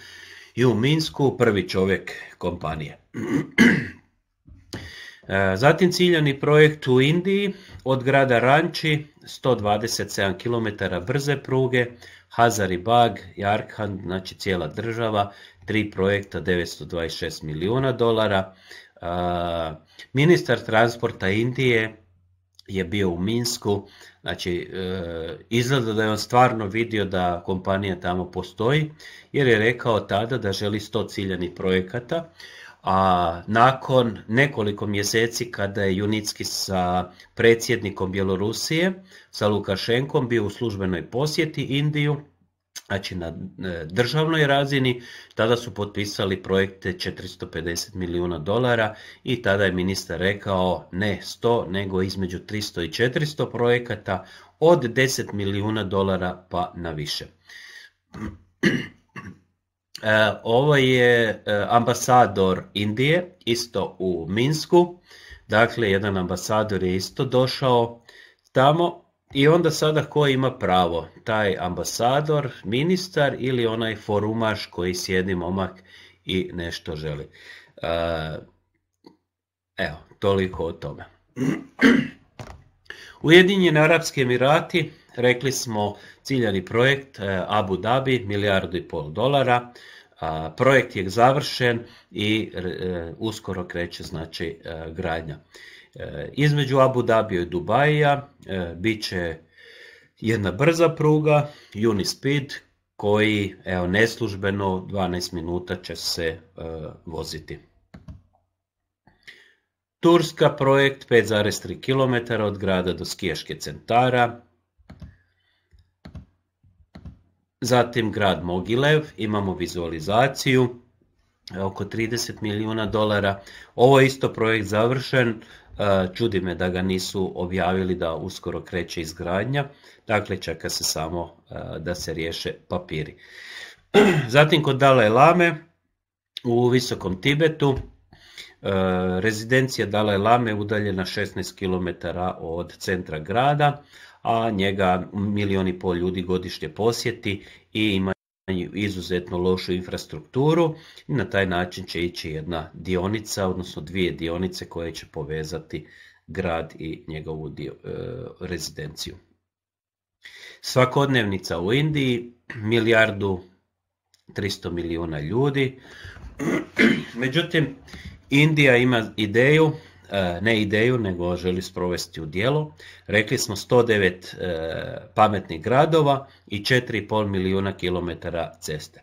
i u Minsku prvi čovjek kompanije. <clears throat> E, zatim ciljani projekt u Indiji od grada Ranči 127 km brze pruge, Hazari i Jarkhand, znači cijela država, tri projekta 926 milijuna dolara. E, ministar transporta Indije je bio u Minsku, znači e, izgleda da je on stvarno vidio da kompanija tamo postoji, jer je rekao tada da želi 100 ciljanih projekata, a nakon nekoliko mjeseci kada je Junicki sa predsjednikom Bjelorusije, sa Lukašenkom, bio u službenoj posjeti Indiju, znači na e, državnoj razini, tada su potpisali projekte 450 milijuna dolara i tada je ministar rekao ne 100 nego između 300 i 400 projekata od 10 milijuna dolara pa na više. E, ovo je e, ambasador Indije, isto u Minsku, dakle jedan ambasador je isto došao tamo i onda sada ko ima pravo? Taj ambasador, ministar ili onaj forumaš koji sjedi omak i nešto želi. E, evo, toliko o tome. <clears throat> Ujedinjeni Arapski Emirati, rekli smo ciljani projekt e, Abu Dhabi, milijardu i pol dolara. Projekt je završen i e, uskoro kreće znači gradnja. Eh, između Abu Dhabi i Dubaija eh, bit će jedna brza pruga, Unispeed, koji evo, neslužbeno 12 minuta će se eh, voziti. Turska projekt 5,3 km od grada do Skiješke centara. Zatim grad Mogilev, imamo vizualizaciju oko 30 milijuna dolara. Ovo je isto projekt završen E, čudi me da ga nisu objavili da uskoro kreće izgradnja, dakle čeka se samo e, da se riješe papiri. <clears throat> Zatim kod Dalaj Lame u Visokom Tibetu, e, rezidencija Dalaj Lame udaljena 16 km od centra grada, a njega milioni i pol ljudi godišnje posjeti i ima izuzetno lošu infrastrukturu i na taj način će ići jedna dionica, odnosno dvije dionice koje će povezati grad i njegovu e, rezidenciju. Svakodnevnica u Indiji, milijardu 300 milijuna ljudi. <clears throat> Međutim, Indija ima ideju E, ne ideju, nego želi sprovesti u dijelo. Rekli smo 109 e, pametnih gradova i 4,5 milijuna kilometara ceste.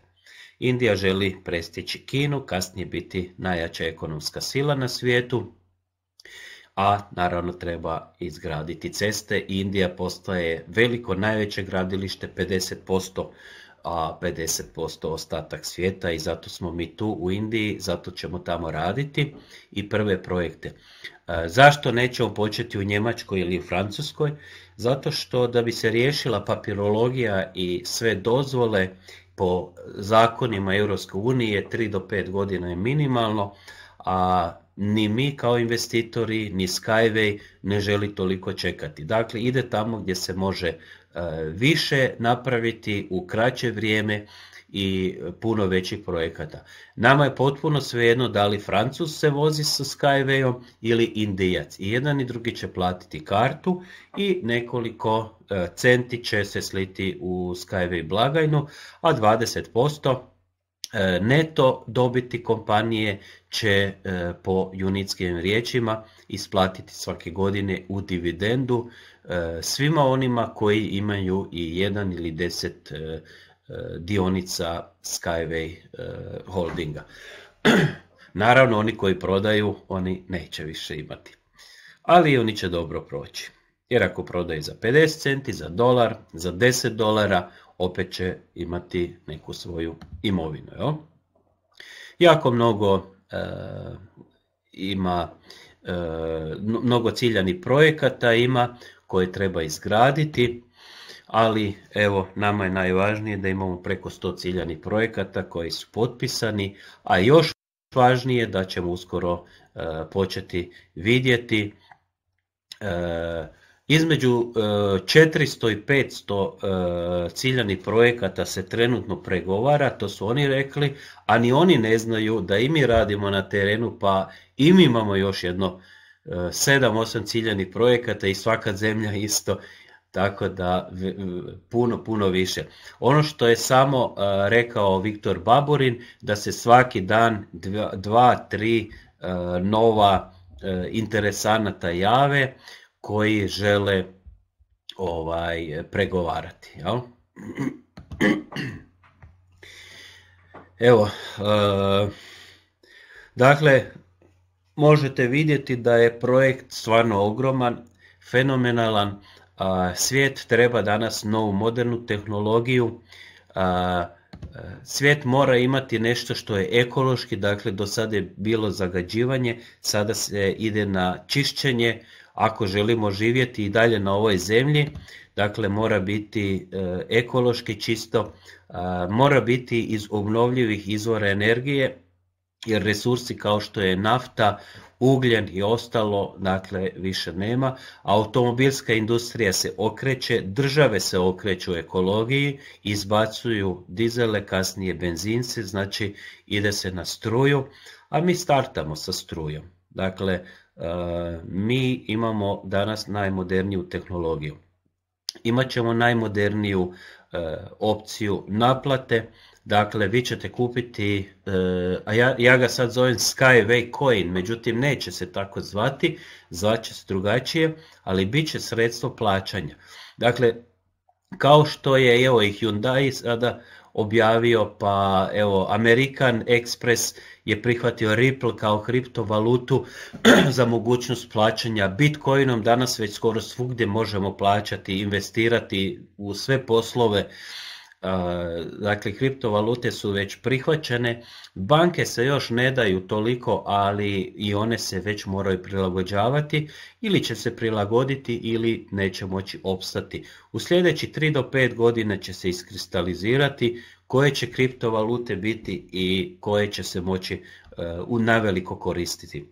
Indija želi prestići Kinu, kasnije biti najjača ekonomska sila na svijetu, a naravno treba izgraditi ceste. Indija postaje veliko najveće gradilište, 50% a 50% ostatak svijeta i zato smo mi tu u Indiji, zato ćemo tamo raditi i prve projekte. E, zašto nećemo početi u Njemačkoj ili u Francuskoj? Zato što da bi se riješila papirologija i sve dozvole po zakonima EU, 3 do 5 godina je minimalno, a ni mi kao investitori, ni Skyway ne želi toliko čekati. Dakle, ide tamo gdje se može E, više napraviti u kraće vrijeme i puno većih projekata. Nama je potpuno svejedno da li Francus se vozi sa Skywayom ili Indijac. I jedan i drugi će platiti kartu i nekoliko e, centi će se sliti u Skyway blagajnu, a 20% e, neto dobiti kompanije će po junitskim riječima isplatiti svake godine u dividendu E, svima onima koji imaju i jedan ili deset e, e, dionica Skyway holdinga. <clears throat> Naravno, oni koji prodaju, oni neće više imati. Ali oni će dobro proći. Jer ako prodaje za 50 centi, za dolar, za 10 dolara, opet će imati neku svoju imovinu. Jako mnogo ima, mnogo ciljanih projekata ima koje treba izgraditi, ali evo nama je najvažnije da imamo preko 100 ciljanih projekata koji su potpisani, a još važnije da ćemo uskoro e, početi vidjeti e, između e, 400 i 500 e, ciljanih projekata se trenutno pregovara, to su oni rekli, a ni oni ne znaju da i mi radimo na terenu, pa i mi imamo još jedno E, sedam, osam ciljanih projekata i svaka zemlja isto, tako da puno, puno više. Ono što je samo e, rekao Viktor Baburin, da se svaki dan dva, 3 tri e, nova interesanata jave koji žele ovaj pregovarati. Jel? Evo, dakle, možete vidjeti da je projekt stvarno ogroman, fenomenalan. Svijet treba danas novu modernu tehnologiju. Svijet mora imati nešto što je ekološki, dakle do sada je bilo zagađivanje, sada se ide na čišćenje. Ako želimo živjeti i dalje na ovoj zemlji, dakle mora biti e, ekološki čisto, mora biti iz obnovljivih izvora energije jer resursi kao što je nafta, ugljen i ostalo, dakle, više nema. Automobilska industrija se okreće, države se okreću ekologiji, izbacuju dizele, kasnije benzinci, znači ide se na struju, a mi startamo sa strujom. Dakle, e, mi imamo danas najmoderniju tehnologiju. Imaćemo najmoderniju e, opciju naplate, Dakle, vi ćete kupiti, e, a ja, ja ga sad zovem Skyway Coin, međutim neće se tako zvati, će se drugačije, ali bit će sredstvo plaćanja. Dakle, kao što je evo i Hyundai sada objavio, pa evo American Express je prihvatio Ripple kao kriptovalutu <clears throat> za mogućnost plaćanja Bitcoinom, danas već skoro svugdje možemo plaćati, investirati u sve poslove, dakle kriptovalute su već prihvaćene, banke se još ne daju toliko, ali i one se već moraju prilagođavati ili će se prilagoditi ili neće moći opstati. U sljedeći 3 do 5 godina će se iskristalizirati koje će kriptovalute biti i koje će se moći e, u naveliko koristiti.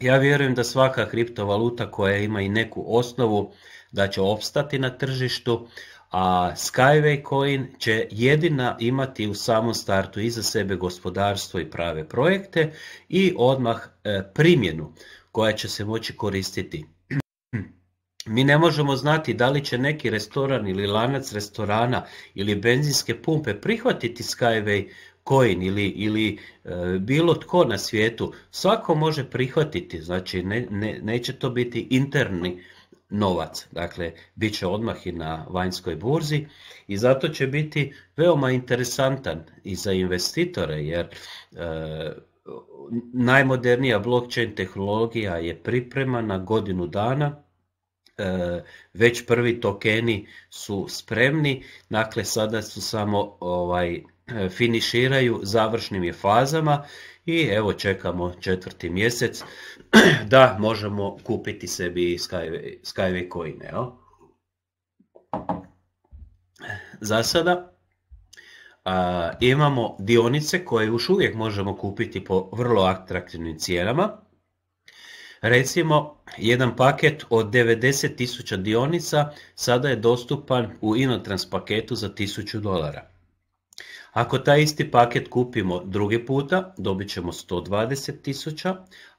Ja vjerujem da svaka kriptovaluta koja ima i neku osnovu da će opstati na tržištu, a Skyway Coin će jedina imati u samom startu iza sebe gospodarstvo i prave projekte i odmah e, primjenu koja će se moći koristiti. <clears throat> Mi ne možemo znati da li će neki restoran ili lanac restorana ili benzinske pumpe prihvatiti Skyway Coin ili, ili e, bilo tko na svijetu. Svako može prihvatiti, znači ne, neće to biti interni novac. Dakle, bit će odmah i na vanjskoj burzi i zato će biti veoma interesantan i za investitore jer e, najmodernija blockchain tehnologija je pripremana godinu dana, e, već prvi tokeni su spremni, dakle sada su samo ovaj, finiširaju završnim je fazama i evo čekamo četvrti mjesec <clears throat> da možemo kupiti sebi Skyway, Skyway coin. Za sada a, imamo dionice koje još uvijek možemo kupiti po vrlo atraktivnim cijenama. Recimo, jedan paket od 90.000 dionica sada je dostupan u Inotrans paketu za 1000 dolara. Ako taj isti paket kupimo drugi puta, dobit ćemo 120.000,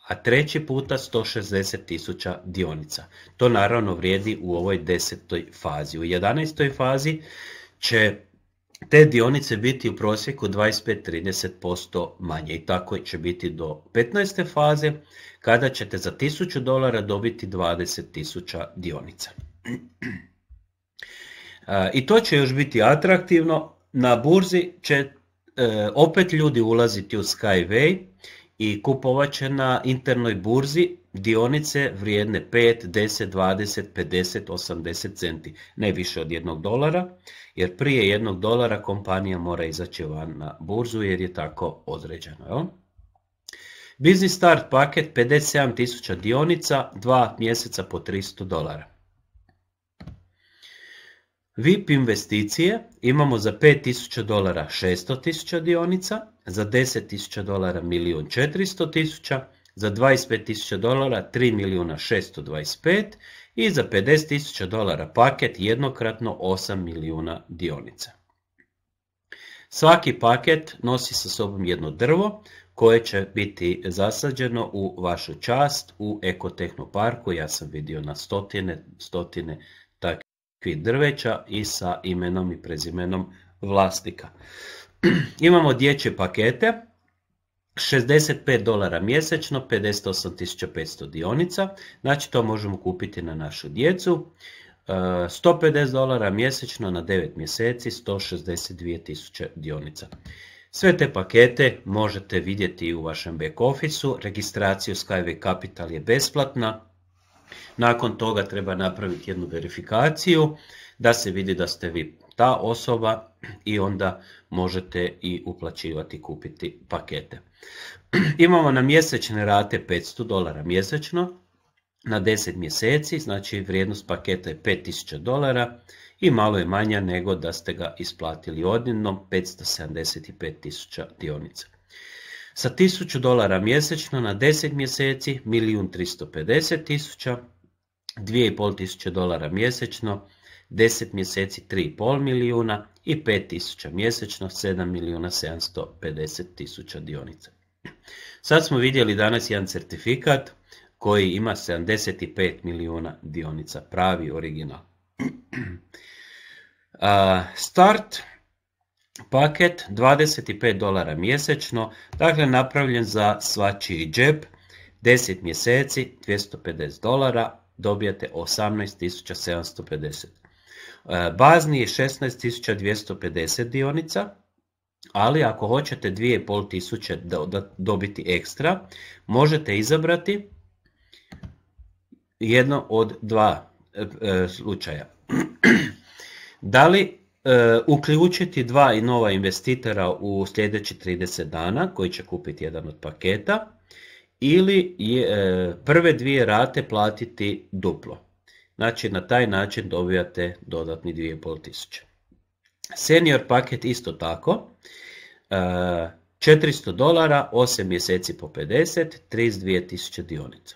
a treći puta 160 tisuća dionica. To naravno vrijedi u ovoj desetoj fazi. U 11. fazi će te dionice biti u prosjeku 25-30% manje i tako će biti do 15. faze kada ćete za 1000 dolara dobiti 20.000 dionica. <clears throat> I to će još biti atraktivno. Na burzi će e, opet ljudi ulaziti u Skyway i kupovat će na internoj burzi dionice vrijedne 5, 10, 20, 50, 80 centi, ne više od jednog dolara, jer prije jednog dolara kompanija mora izaći van na burzu jer je tako određeno. Jel? Business Start paket 57.000 dionica, 2 mjeseca po 300 dolara. VIP investicije imamo za 5.000 dolara 600.000 dionica, za 10.000 dolara 1.400.000, za 25.000 dolara 3.625.000 i za 50.000 dolara paket jednokratno 8 milijuna dionica. Svaki paket nosi sa sobom jedno drvo koje će biti zasađeno u vašu čast u Ekotehnoparku. Ja sam vidio na stotine, stotine takvih drveća i sa imenom i prezimenom vlasnika. <clears throat> Imamo dječje pakete, 65 dolara mjesečno, 58.500 dionica, znači to možemo kupiti na našu djecu. 150 e, dolara mjesečno na 9 mjeseci, 162.000 dionica. Sve te pakete možete vidjeti u vašem back officeu, registraciju Skyway Capital je besplatna, nakon toga treba napraviti jednu verifikaciju da se vidi da ste vi ta osoba i onda možete i uplaćivati, kupiti pakete. <clears throat> Imamo na mjesečne rate 500 dolara mjesečno, na 10 mjeseci, znači vrijednost paketa je 5000 dolara i malo je manja nego da ste ga isplatili odjednom 575.000 dionica. Sa 1000 dolara mjesečno na 10 mjeseci 1.350.000, 2.500 dolara mjesečno 10 mjeseci 3,5 milijuna i 5000 mjesečno 7 milijuna 750 tisuća dionica. Sad smo vidjeli danas jedan certifikat koji ima 75 milijuna dionica, pravi original. <clears throat> Start paket 25 dolara mjesečno, dakle napravljen za svačiji džep, 10 mjeseci 250 dolara, dobijate 18.750. E, bazni je 16.250 dionica, ali ako hoćete 2500 dobiti ekstra, možete izabrati jedno od dva e, e, slučaja. <clears throat> Da li uključiti dva i nova investitora u sljedeći 30 dana koji će kupiti jedan od paketa ili prve dvije rate platiti duplo. Znači na taj način dobijate dodatni 2500. Senior paket isto tako. 400 e, dolara, 8 mjeseci po 50, 32.000 dionica.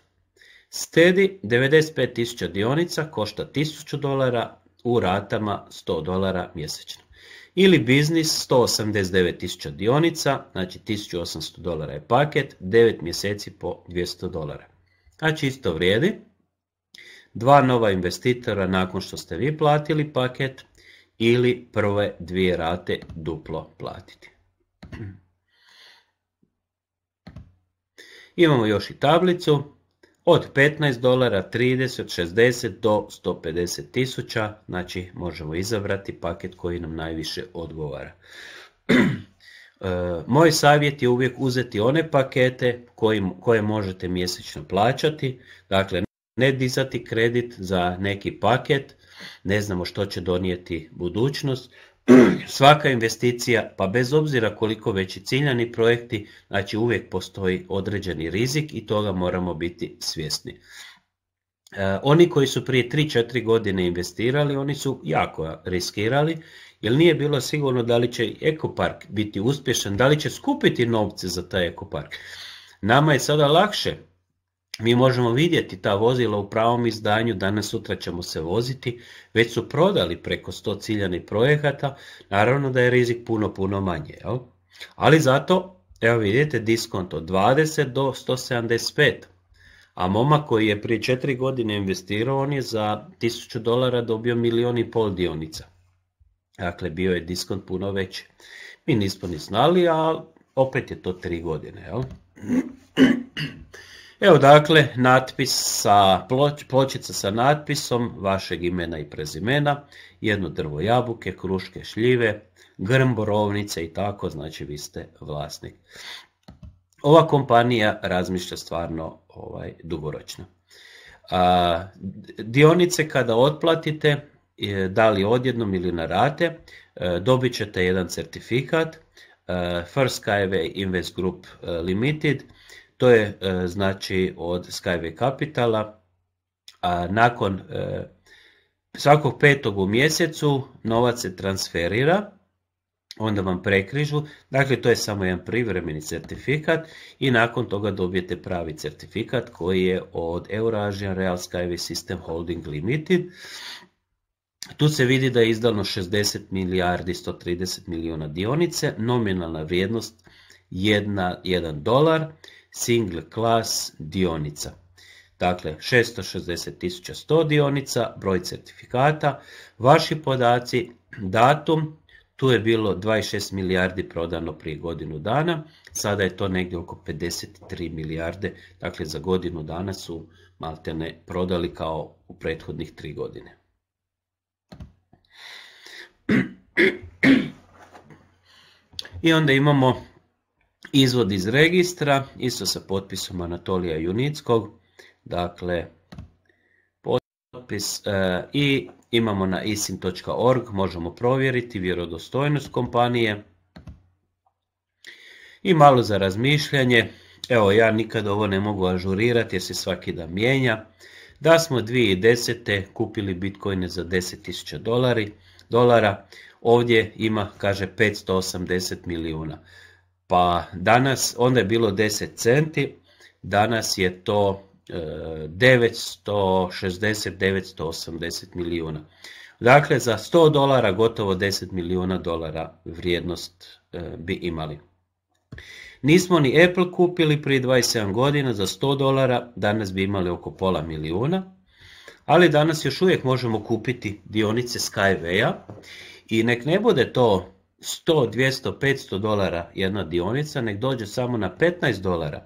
Stedi 95.000 dionica košta 1000 dolara u ratama 100 dolara mjesečno. Ili biznis 189.000 dionica, znači 1800 dolara je paket, 9 mjeseci po 200 dolara. Znači isto vrijedi dva nova investitora nakon što ste vi platili paket ili prve dvije rate duplo platiti. Imamo još i tablicu od 15 dolara 30, 60 do 150 tisuća, znači možemo izabrati paket koji nam najviše odgovara. <clears throat> E, moj savjet je uvijek uzeti one pakete koje možete mjesečno plaćati, dakle ne dizati kredit za neki paket, ne znamo što će donijeti budućnost. <clears throat> Svaka investicija, pa bez obzira koliko već i ciljani projekti, znači uvijek postoji određeni rizik i toga moramo biti svjesni. E, oni koji su prije 3-4 godine investirali, oni su jako riskirali, jer nije bilo sigurno da li će ekopark biti uspješan, da li će skupiti novce za taj ekopark. Nama je sada lakše mi možemo vidjeti ta vozila u pravom izdanju, danas sutra ćemo se voziti, već su prodali preko 100 ciljanih projekata, naravno da je rizik puno, puno manje. Jel? Ali zato, evo vidite, diskont od 20 do 175, a momak koji je prije 4 godine investirao, on je za 1000 dolara dobio milijon i pol dionica. Dakle, bio je diskont puno veći. Mi nismo ni znali, ali opet je to 3 godine. Jel? <clears throat> Evo dakle natpis sa ploč, pločica sa natpisom vašeg imena i prezimena, jedno drvo jabuke, kruške, šljive, grm borovnice i tako, znači vi ste vlasnik. Ova kompanija razmišlja stvarno ovaj dugoročno. A, dionice kada otplatite, e, da li odjednom ili na rate, e, dobit ćete jedan certifikat e, First Skyway Invest Group Limited to je e, znači od Skyway Capitala. A nakon e, svakog petog u mjesecu novac se transferira, onda vam prekrižu, dakle to je samo jedan privremeni certifikat i nakon toga dobijete pravi certifikat koji je od Eurasia Real Skyway System Holding Limited. Tu se vidi da je izdano 60 milijardi 130 milijuna dionice, nominalna vrijednost 1 dolar single class dionica. Dakle, 660.100 dionica, broj certifikata, vaši podaci, datum, tu je bilo 26 milijardi prodano prije godinu dana, sada je to negdje oko 53 milijarde, dakle za godinu dana su maltene prodali kao u prethodnih tri godine. I onda imamo Izvod iz registra, isto sa potpisom Anatolija Junickog, dakle potpis e, i imamo na isim.org, možemo provjeriti vjerodostojnost kompanije. I malo za razmišljanje, evo ja nikad ovo ne mogu ažurirati jer se svaki dan mijenja, da smo 2010. kupili bitcoine za 10.000 dolara, ovdje ima kaže 580 milijuna pa danas, onda je bilo 10 centi, danas je to 960-980 e, milijuna. Dakle, za 100 dolara gotovo 10 milijuna dolara vrijednost e, bi imali. Nismo ni Apple kupili prije 27 godina za 100 dolara, danas bi imali oko pola milijuna, ali danas još uvijek možemo kupiti dionice Skyway-a i nek ne bude to 100, 200, 500 dolara jedna dionica, nek dođe samo na 15 dolara.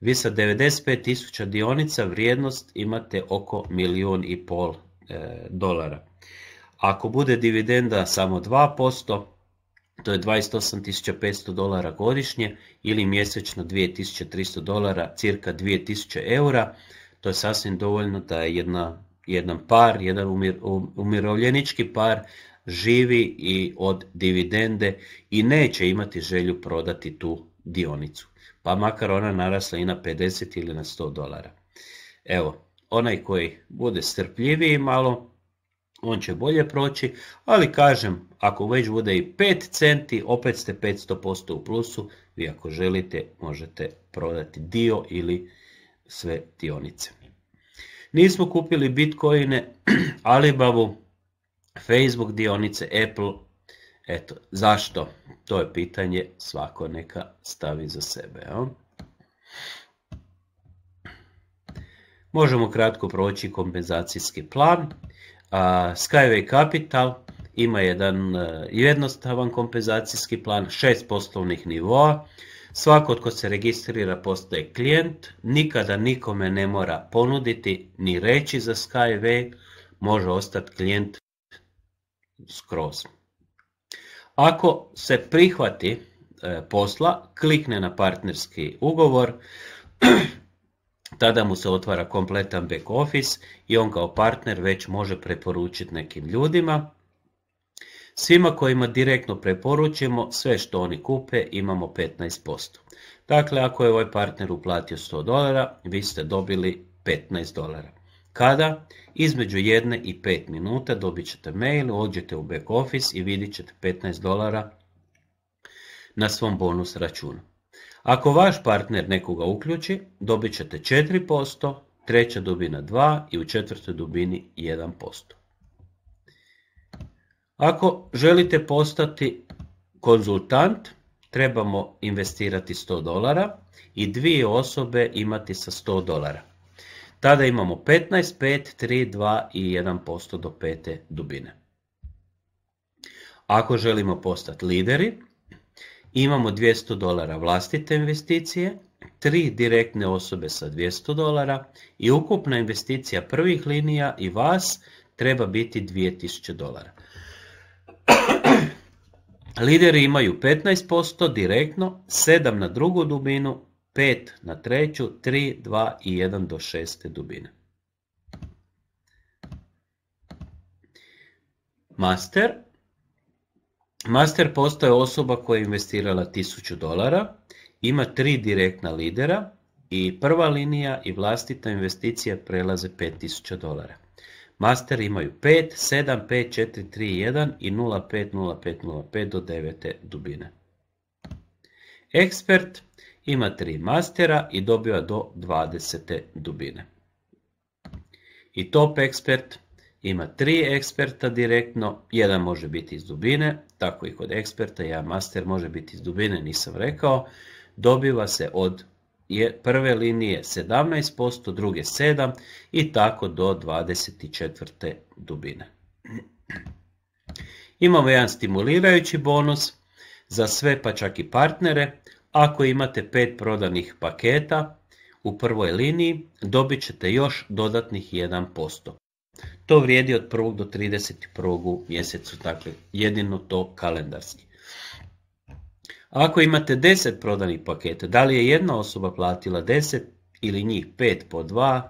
Vi sa 95.000 dionica vrijednost imate oko milijun i pol e, dolara. Ako bude dividenda samo 2%, to je 28.500 dolara godišnje ili mjesečno 2.300 dolara, cirka 2.000 eura. To je sasvim dovoljno da je jedna, jedan par, jedan um, umirovljenički par živi i od dividende i neće imati želju prodati tu dionicu. Pa makar ona narasla i na 50 ili na 100 dolara. Evo, onaj koji bude strpljiviji malo, on će bolje proći, ali kažem, ako već bude i 5 centi, opet ste 500% u plusu, vi ako želite možete prodati dio ili sve dionice. Nismo kupili bitcoine, <clears throat> alibavu. Facebook dionice, Apple, eto, zašto? To je pitanje, svako neka stavi za sebe. Možemo kratko proći kompenzacijski plan. Skyway Capital ima jedan e, jednostavan kompenzacijski plan, šest poslovnih nivoa. Svako tko se registrira postaje klijent, nikada nikome ne mora ponuditi ni reći za Skyway, može ostati klijent skroz. Ako se prihvati e, posla, klikne na partnerski ugovor, <clears throat> tada mu se otvara kompletan back office i on kao partner već može preporučiti nekim ljudima. Svima kojima direktno preporučimo, sve što oni kupe imamo 15%. Dakle, ako je ovaj partner uplatio 100 dolara, vi ste dobili 15 dolara. Kada između jedne i 5 minuta dobit ćete mail, ođete u back office i vidit ćete 15 dolara na svom bonus računu. Ako vaš partner nekoga uključi, dobit ćete 4%, treća dubina 2 i u četvrtoj dubini 1%. Ako želite postati konzultant, trebamo investirati 100 dolara i dvije osobe imati sa 100 dolara. Tada imamo 15, 5, 3, 2 i 1% do pete dubine. Ako želimo postati lideri, imamo 200 dolara vlastite investicije, 3 direktne osobe sa 200 dolara i ukupna investicija prvih linija i vas treba biti 2000 dolara. <clears throat> Lideri imaju 15% direktno, 7 na drugu dubinu, 5 na treću, 3, 2 i 1 do 6 dubine. Master. Master postaje osoba koja je investirala 1000 dolara, ima tri direktna lidera i prva linija i vlastita investicija prelaze 5000 dolara. Master imaju 5, 7, 5, 4, 3, 1 i 0, 5, 0, 5, 0, 5 do 9 dubine. Ekspert ima tri mastera i dobiva do 20. dubine. I top ekspert ima tri eksperta direktno, jedan može biti iz dubine, tako i kod eksperta, jedan master može biti iz dubine, nisam rekao, dobiva se od prve linije 17%, druge 7% i tako do 24. dubine. Imamo jedan stimulirajući bonus za sve pa čak i partnere, ako imate pet prodanih paketa u prvoj liniji, dobit ćete još dodatnih 1%. To vrijedi od 1. do 31. mjesecu, dakle jedino to kalendarski. Ako imate 10 prodanih paketa, da li je jedna osoba platila 10 ili njih 5 po 2,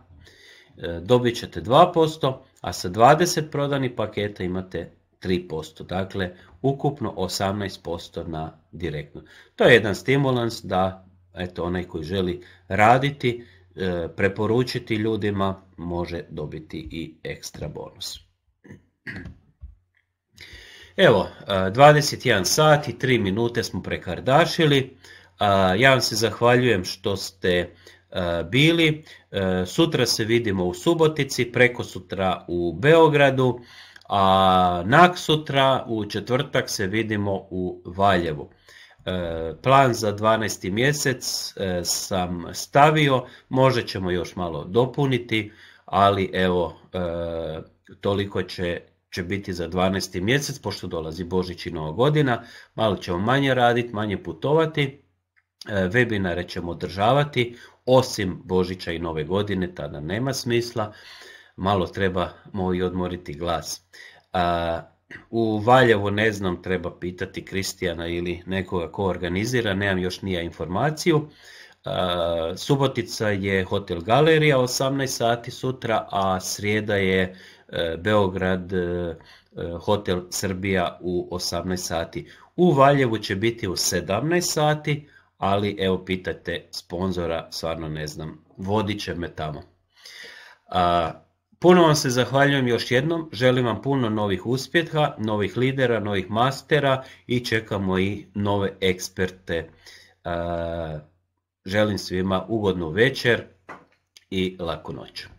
e, dobit ćete 2%, a sa 20 prodanih paketa imate 3%, dakle ukupno 18% na direktno. To je jedan stimulans da eto, onaj koji želi raditi, e, preporučiti ljudima, može dobiti i ekstra bonus. Evo, 21 e, sat i 3 minute smo prekardašili. E, ja vam se zahvaljujem što ste bili. Sutra se vidimo u Subotici, preko sutra u Beogradu. A nak sutra u četvrtak se vidimo u Valjevu. E, plan za 12. mjesec e, sam stavio, možda ćemo još malo dopuniti, ali evo e, toliko će, će biti za 12. mjesec, pošto dolazi Božić i Nova godina, malo ćemo manje raditi, manje putovati, webinare ćemo održavati, osim Božića i Nove godine, tada nema smisla malo treba moj odmoriti glas. u Valjevu ne znam, treba pitati Kristijana ili nekoga ko organizira, nemam još nija informaciju. Subotica je Hotel Galerija 18 sati sutra, a srijeda je e, Beograd e, e, Hotel Srbija u 18 sati. U Valjevu će biti u 17 sati, ali evo pitajte sponzora, stvarno ne znam, vodit će me tamo. Puno vam se zahvaljujem još jednom, želim vam puno novih uspjeha, novih lidera, novih mastera i čekamo i nove eksperte. E, želim svima ugodnu večer i laku noć.